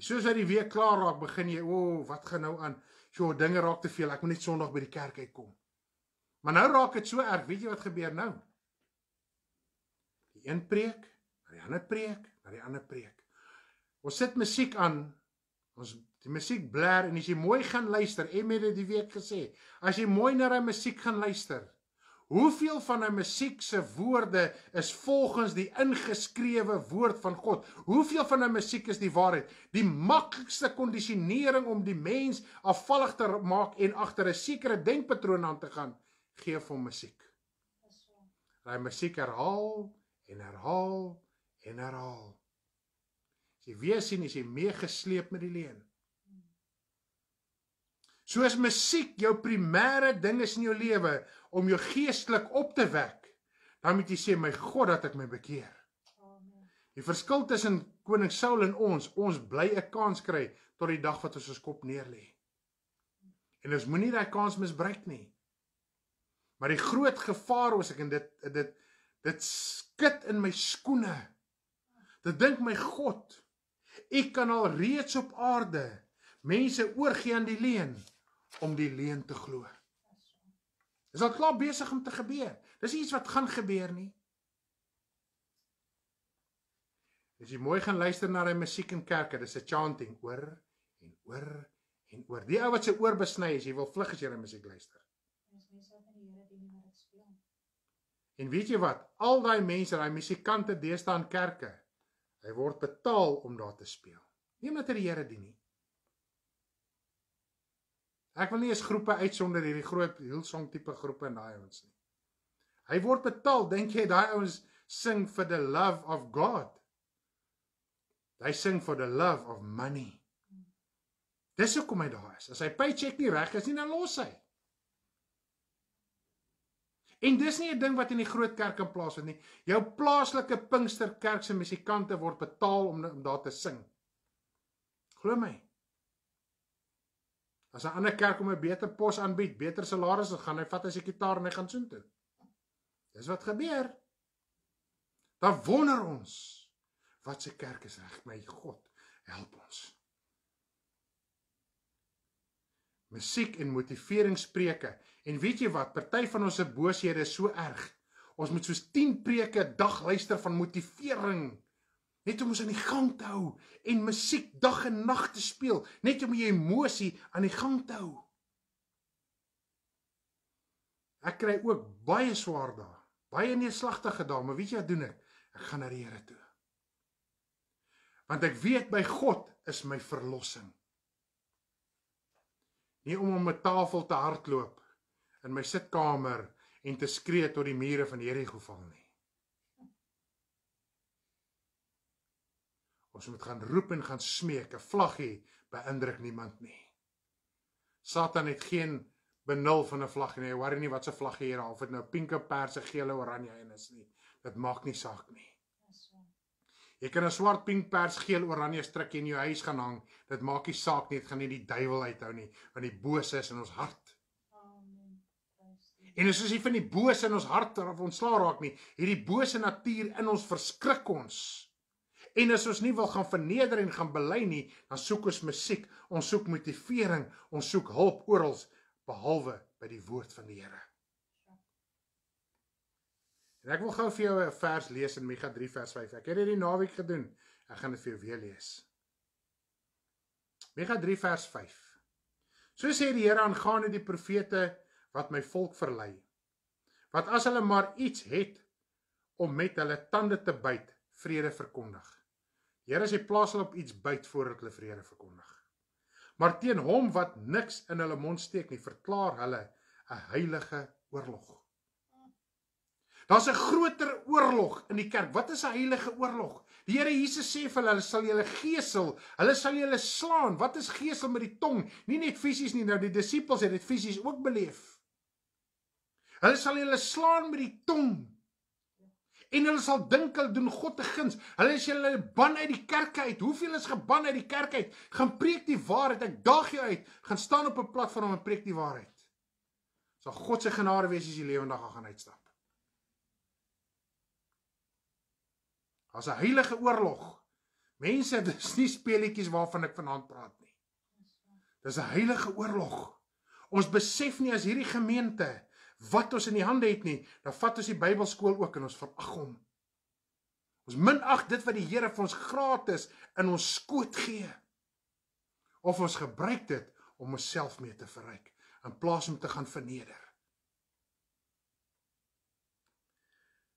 [SPEAKER 1] Soos dat die week klaar raak, begin jy, o, oh, wat gaan nou aan? So dinge raak te veel. Ek moet net Sondag by die kerk uitkom. Maar nou raak dit so erg. Weet jy wat gebeur nou? die een preek, na die ander preek, na die ander preek. Ons sit musiek aan. Ons die musiek blaar en as jy mooi gaan luister, Emmet het die week gesê, as jy mooi na daai musiek gaan luister, hoeveel van daai musiek se woorde is volgens die ingeskrewe woord van God? Hoeveel van daai musiek is die waarheid? Die maklikste kondisionering om die mens afvallig te maak en agter 'n sekere denkpatroon aan te gaan, gee vir hom musiek. Daai musiek herhaal en herhaal en herhaal. As jy weer sien as jy meegesleep met die leuen. Soos musiek jou primêre ding is in jou lewe om jou geestelik op te wek, dan moet jy sê my God dat ek my bekeer. Amen. Die verskil tussen koning Saul en ons, ons bly 'n kans kry tot die dag wat ons ons kop neerlê. En ons moenie daai kans misbruik nie. Maar die groot gevaar is ek en dit dit Dit skud in my skoene. Dit dink my God, ek kan al reeds op aarde mense oorgie aan die leuen om die leuen te glo. Is al klaar besig om te gebeur. Dis iets wat gaan gebeur nie. As jy mooi gaan luister na hy musiek in kerke, dis 'n chanting oor en oor en oor. Die ou wat sy oor besny is, jy wil vlug as jy hy musiek luister. En weet jy wat? Al daai mense, daai musikante deesdae in kerke, hy word betaal om daar te speel. Nie omdat hy die Here dien nie. Ek wil nie eens groepe uitsonder hierdie groot Hillsong tipe groepe in daai ons nie. Hy word betaal, dink jy daai ouens sing for the love of God? Hy sing for the love of money. Dis hoekom hy daar is. As hy paycheck nie reg is nie, dan los hy. En dis nie 'n ding wat in die groot kerk in plaas vind nie. Jou plaaslike Pinksterkerk se musikante word betaal om, om daar te sing. Glo my. As 'n ander kerk hom 'n beter pos aanbied, beter salarisse, gaan hy vat as 'n gitaar en hy gaan soen toe. Dis wat gebeur. Dan wonder ons wat se kerk is reg. My God, help ons. musiek en motiveringspreke. En weet jy wat? Party van ons se boosheid is so erg. Ons moet soos 10 preke 'n dag luister van motivering. Net om ons aan die gang te hou en musiek dag en nag te speel, net om jou emosie aan die gang te hou. Ek kry ook baie swaar dae, baie neerslagtige dae, maar weet jy wat doen ek? Ek gaan na die Here toe. Want ek weet by God is my verlossing nie om om 'n tafel te hardloop in my sitkamer en te skree tot die mure van Jericho val nie. Ons moet gaan roep en gaan smeek, 'n vlaggie beïndruk niemand nie. Satan het geen benul van 'n vlaggie nie. Hy worry nie wat se vlaggie hier al of dit nou pinke, perse, geel of oranje is nie. Dit maak nie saak nie. Jy kan 'n swart, pink, pers, geel, oranje strikkie in jou huis gaan hang. Dit maak nie saak nie, dit gaan nie die duiwel uithou nie, want die bose is in ons hart. Amen. En as jy van die bose in ons hart of ontslaa raak nie, hierdie bose natuur in ons verskrik ons. En as ons nie wil gaan verneder en gaan bely nie, dan soek ons musiek, ons soek motivering, ons soek hulp oral behalwe by die woord van die Here. En ek wil gou vir jou 'n vers lees in Mega 3 vers 5. Ek het dit die naweek gedoen. Ek gaan dit vir jou weer lees. Mega 3 vers 5. So sê die Here aangaande die profete wat my volk verlei. Wat as hulle maar iets het om met hulle tande te byt vrede verkondig. Here sê plaas hulle op iets byt voordat hulle vrede verkondig. Maar teen hom wat niks in hulle mond steek nie, verklaar hulle 'n heilige oorlog. Daar's 'n groter oorlog in die kerk. Wat is 'n heilige oorlog? Die Here Jesus sê vir hulle, hulle sal julle geesel, hulle sal julle slaan. Wat is geesel met die tong? Nie net fisies nie, nou die disippels het dit fisies ook beleef. Hulle sal julle slaan met die tong. En hulle sal dink hulle doen God te guns. Hulle is julle ban uit die kerke uit. Hoeveel is geban uit die kerk uit? Gaan preek die waarheid. Ek daag jou uit. Gaan staan op 'n platform en preek die waarheid. Sal God se genade wees as jy lewendig gaan uitstap. Daar's 'n heilige oorlog. Mense, dit is nie speletjies waarvan ek vanaand praat nie. Dis 'n heilige oorlog. Ons besef nie as hierdie gemeente wat ons in die hande het nie, dan vat ons die Bybelskool ook en ons verag hom. Ons minag dit wat die Here vir ons gratis in ons skoot gee. Of ons gebruik dit om onsself mee te verryk in plaas om te gaan verneder.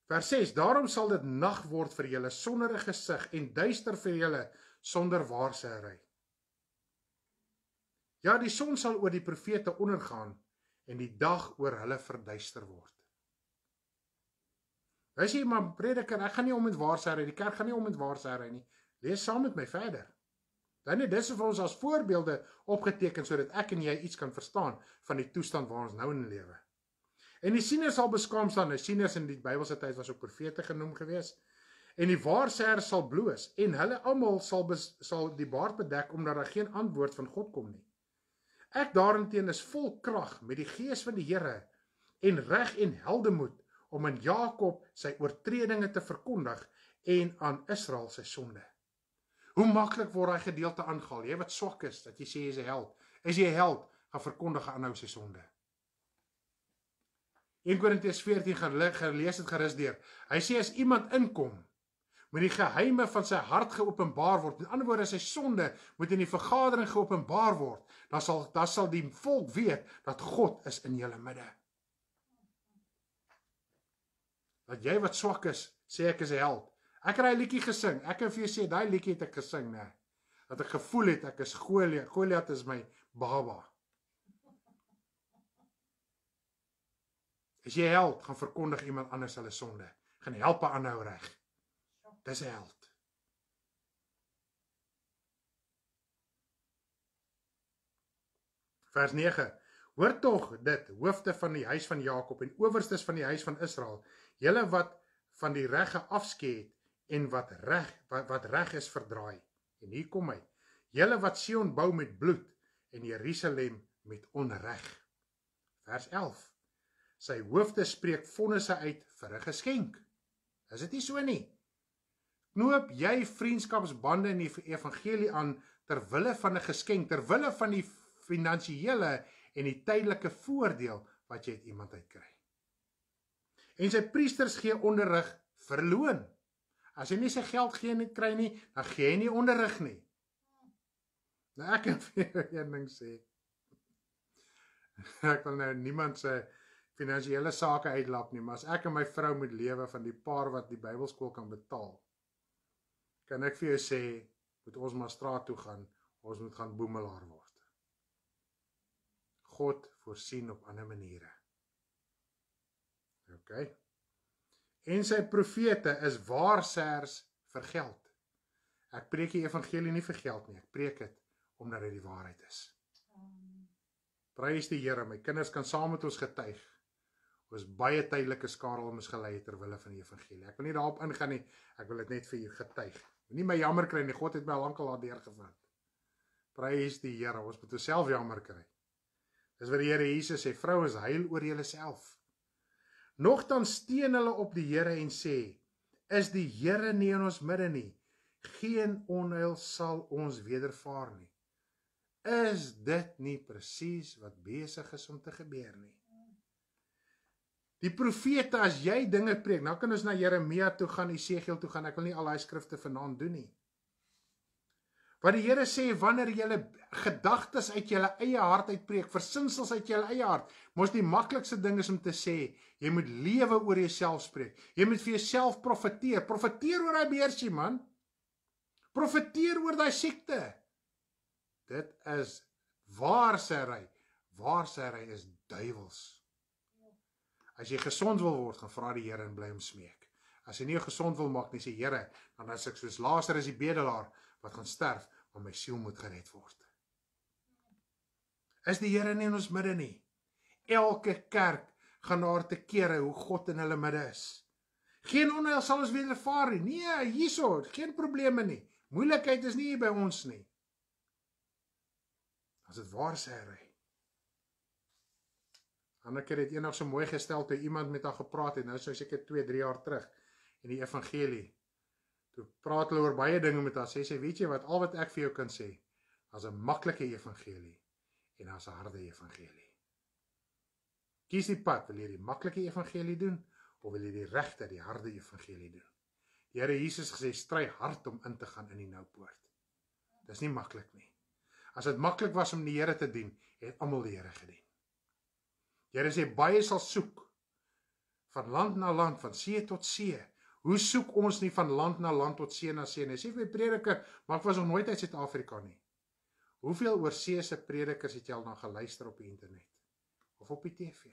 [SPEAKER 1] Vers 6: Daarom sal dit nag word vir julle sonder 'n gesig en duister vir julle sonder waarsêry. Ja, die son sal oor die profete ondergaan en die dag oor hulle verduister word. Hys jy maar prediker, ek gaan nie om met waarsêry, die kerk gaan nie om met waarsêry nie. Lees saam met my verder. Dan het dis vir ons as voorbeelde opgeteken sodat ek en jy iets kan verstaan van die toestand waar ons nou in lewe. En die sieners sal beskaam staan. Die nou, sieners in die Bybelse tyd was ook profete genoem gewees. En die waarseer sal bloos en hulle almal sal bes, sal die baard bedek omdat daar geen antwoord van God kom nie. Ek daarenteen is vol krag met die gees van die Here en reg en heldemoed om aan Jakob sy oortredinge te verkondig en aan Israel sy sonde. Hoe maklik word daai gedeelte aangehaal. Jy wat swak is, dat jy sê jy's 'n held. As jy 'n held, gaan verkondig aanhou sy sonde. 1 Korintiërs 14 gelees gerlees het gerus deur. Hy sê as iemand inkom met die geheime van sy hart geopenbaar word, met ander woorde sy sonde moet in die vergadering geopenbaar word, dan sal dan sal die volk weet dat God is in julle midde. Dat jy wat swak is, sê ek is 'n held. Ek het daai liedjie gesing. Ek kan vir jou sê daai liedjie het ek gesing, né? Dat ek gevoel het ek is Goliat. Goliat is my baba. As jy help, gaan verkondig iemand anders hulle sonde. Gaan help hulle aanhou reg. Dis held. Vers 9. Hoor tog dit, hoofde van die huis van Jakob en owerstes van die huis van Israel, julle wat van die regge afskei het en wat reg wat, wat reg is verdraai. En hier kom hy. Julle wat Sion bou met bloed en Jerusalem met onreg. Vers 11 sy hoofde spreek vonnisse uit vir 'n geskenk. Is dit nie so nie? Knoop jy vriendskapsbande in die evangelie aan ter wille van 'n geskenk, ter wille van die finansiële en die tydelike voordeel wat jy uit iemand uit kry. En sy priesters gee onderrig vir loon. As jy nie sy geld gee en dit kry nie, dan gee jy nie onderrig nie. Nou ek kan vir jou een ding sê. Ek wil nou niemand se finansiële sake uitlap nie, maar as ek en my vrou moet lewe van die paar wat die Bybelskool kan betaal, kan ek vir jou sê, moet ons maar straat toe gaan, ons moet gaan boemelaar word. God voorsien op ander maniere. OK. En sy profete is waarsers vir geld. Ek preek die evangelie nie vir geld nie, ek preek dit omdat dit die waarheid is. Prys die Here, my kinders kan saam met ons getuig was baie tydelike skare om misgelei het ter wille van die evangelie. Ek wil nie daarop ingaan nie. Ek wil dit net vir julle getuig. Moenie my jammer kry nie. God het my lankal daar deurgevat. Prys die Here. Ons moet osself jammer kry. Dis wat die Here Jesus sê, vrouens, huil oor julleself. Nogtans steen hulle op die Here en sê, is die Here nie in ons midde nie. Geen onheil sal ons wedervaar nie. Is dit nie presies wat besig is om te gebeur nie? Die profete as jy dinge preek, dan nou kan ons na Jeremia toe gaan, Jesegiel toe gaan. Ek wil nie al daai skrifte vanaand doen nie. Wat die Here sê wanneer jy julle gedagtes uit julle eie hart uitpreek, versinsels uit julle eie hart, mos die maklikste ding is om te sê, jy moet lewe oor jouself spreek. Jy moet vir jouself profeteer. Profeteer oor daai beersie, man. Profeteer oor daai siekte. Dit is waarsery. Waarsery is duiwels. As jy gesond wil word, gaan vra die Here en bly hom smeek. As jy nie gesond wil maak nie, sê Here, dan as ek soos Lazarus is die bedelaar wat gaan sterf, maar my siel moet gered word. Is die Here nie in ons midde nie? Elke kerk gaan na te kere hoe God in hulle midde is. Geen onheil sal ons weer ervaar nie. Nee, hierso, geen probleme nie. Moeilikheid is nie by ons nie. As dit waar sê hy. Hanneke het eendag so mooi gestel toe iemand met haar gepraat het, nou so seker 2, 3 jaar terug in die evangelie. Toe praat hulle oor baie dinge met haar. Sy sê, "Weet jy wat al wat ek vir jou kan sê? As 'n maklike evangelie en as 'n harde evangelie. Kies die pad, wil jy die maklike evangelie doen of wil jy die regte, die harde evangelie doen?" Die Here Jesus gesê, "Stry hard om in te gaan in die nou poort." Dis nie maklik nie. As dit maklik was om die Here te dien, het almal die Here gedien. Here sê baie sal soek van land na land, van see tot see. Hoe soek ons nie van land na land tot see na see nie? Sê vir my prediker, maar ek was nog nooit uit Suid-Afrika nie. Hoeveel oorsee se predikers het jy al na geluister op die internet of op die TV?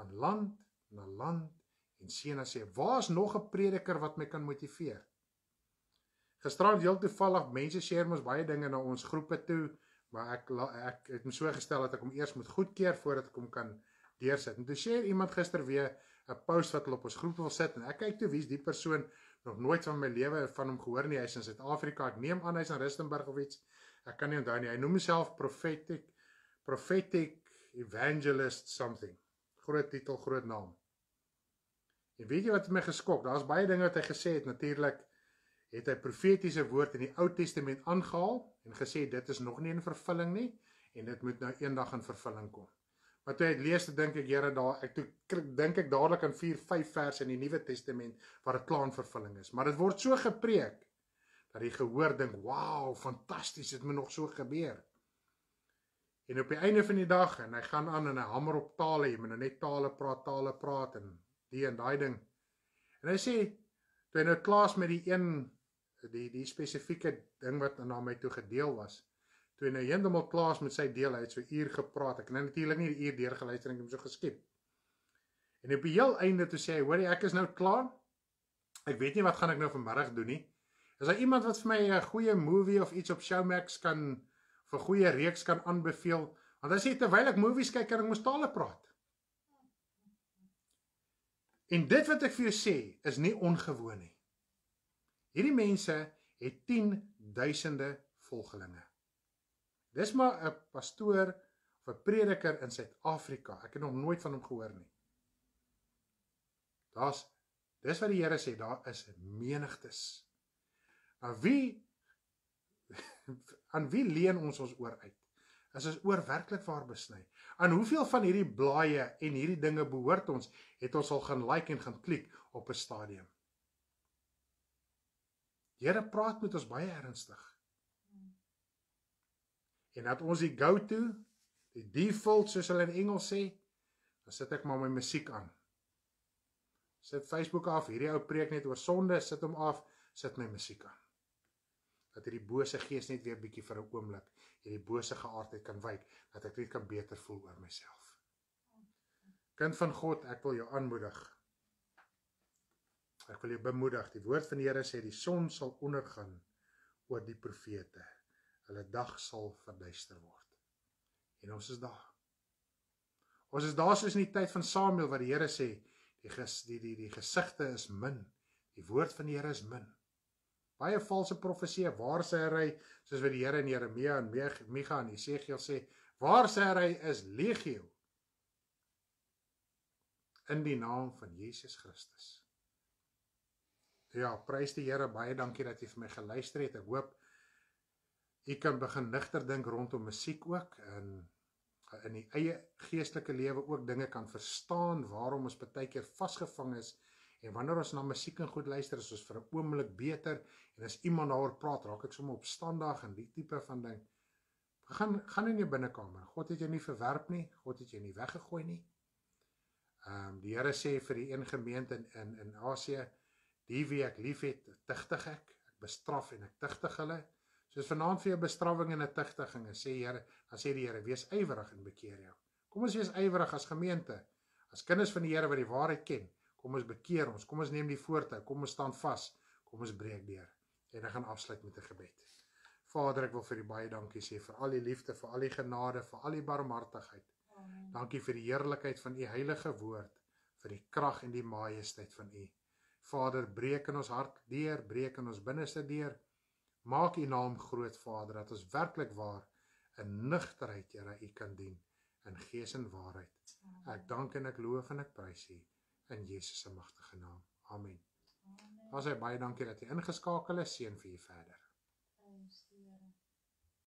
[SPEAKER 1] Van land na land en see na see. Waar's nog 'n prediker wat my kan motiveer? Gisterand heel toevallig mense share mos baie dinge na ons groepe toe maar ek la, ek het hom so gestel dat ek hom eers moet goedkeur voordat ek hom kan deursit. En toe sê iemand gister weer 'n post wat hulle op ons groep wil sit en ek kyk toe wie's die persoon nog nooit van my lewe van hom gehoor nie. Hy's in Suid-Afrika. Ek neem aan hy's in Rustenburg of iets. Ek kan nie onthou nie. Hy noem homself prophetic prophetic evangelist something. Groot titel, groot naam. En weet jy wat het my geskok? Daar's baie dinge wat hy gesê het natuurlik het hy profetiese woord in die Ou Testament aangehaal en gesê dit is nog nie in vervulling nie en dit moet nou eendag in vervulling kom. Maar toe hy dit lees, dink ek Here daar, ek toe dink ek dadelik aan 4, 5 verse in die Nuwe Testament waar dit klaar in vervulling is, maar dit word so gepreek dat jy gehoor dink, "Wow, fantasties, dit moet nog so gebeur." En op die einde van die dag en hy gaan aan en hy hamer op tale, jy moet nou net tale praat, tale praat en die en daai ding. En hy sê toe hy nou klaar is met die een die die spesifieke ding wat aan my toe gedeel was. Toe hy nou heeltemal klaar is met sy deel, hy het so uur gepraat. Ek het nou natuurlik nie die uur deur geluister en ek het so geskep. En op die heel einde toe sê hy, "Hoorie, ek is nou klaar. Ek weet nie wat gaan ek nou vanmiddag doen nie. Is daar iemand wat vir my 'n goeie movie of iets op Showmax kan vir goeie reeks kan aanbeveel?" Want hy sê terwyl ek movies kyk, kan ek mos tale praat. En dit wat ek vir jou sê, is nie ongewoon nie. Hierdie mense het 10 duisende volgelinge. Dis maar 'n pastoor of 'n prediker in Suid-Afrika. Ek het nog nooit van hom gehoor nie. Daar's dis wat die Here sê, daar is menigtes. Aan nou wie aan wie leen ons ons oor uit? As ons oor werklik waar besny. Aan hoeveel van hierdie blaaie en hierdie dinge behoort ons? Het ons al gaan like en gaan klik op 'n stadium? Here praat met ons baie ernstig. Hmm. En dat ons die go to, die default soos hulle in Engels sê, dan sit ek maar my musiek aan. Sit Facebook af, hierdie ou preek net oor sonde, sit hom af, sit my musiek aan. Dat hierdie bose gees net weer bietjie vir 'n oomblik hierdie bose geaardheid kan wyk, dat ek net kan beter voel oor myself. Hmm. Kind van God, ek wil jou aanmoedig. Ek wil jou bemoedig. Die woord van die Here sê die son sal ondergaan oor die profete. Hulle dag sal verduister word. En ons is daar. Ons is daar soos in die tyd van Samuel wat die Here sê die ges, die die, die gesigte is min. Die woord van die Here is min. Baie valse profeseë, waar sê hy, soos wat die Here in Jeremia en Mega en Jesegiel sê, waar sê hy is legio. In die naam van Jesus Christus ja, prys die Here baie dankie dat jy vir my geluister het. Ek hoop jy kan begin ligter dink rondom musiek ook en in die eie geestelike lewe ook dinge kan verstaan waarom ons baie keer vasgevang is en wanneer ons na musiek en goed luister is ons vir 'n oomblik beter en as iemand daaroor praat raak ek sommer opstandig en die tipe van ding gaan gaan in jou binnekamer. God het jou nie verwerp nie, God het jou nie weggegooi nie. Ehm um, die Here sê vir die een gemeente in in, in Asië die wie ek lief het, tichtig ek, ek bestraf en ek tichtig hulle, soos vanavond vir jou bestrawing en tichtiging, en sê jyre, dan sê die jyre, wees ijwerig en bekeer jou, kom ons wees ijwerig as gemeente, as kinders van die jyre wat die waarheid ken, kom ons bekeer ons, kom ons neem die voortou, kom ons staan vast, kom ons breek dier, en ek gaan afsluit met die gebed. Vader, ek wil vir die baie dankie sê, vir al die liefde, vir al die genade, vir al die barmhartigheid, dankie vir die heerlijkheid van die heilige woord, vir die kracht en die majesteit van die, Vader, breek in ons hart deur, breek in ons binneste deur. Maak U naam groot, Vader, dat ons werklik waar in nigterheid, Here, U kan dien in gees en waarheid. Ek dank en ek loof en ek prys U in Jesus se magtige naam. Amen. Baie baie dankie dat jy ingeskakel is. Seën vir u verder.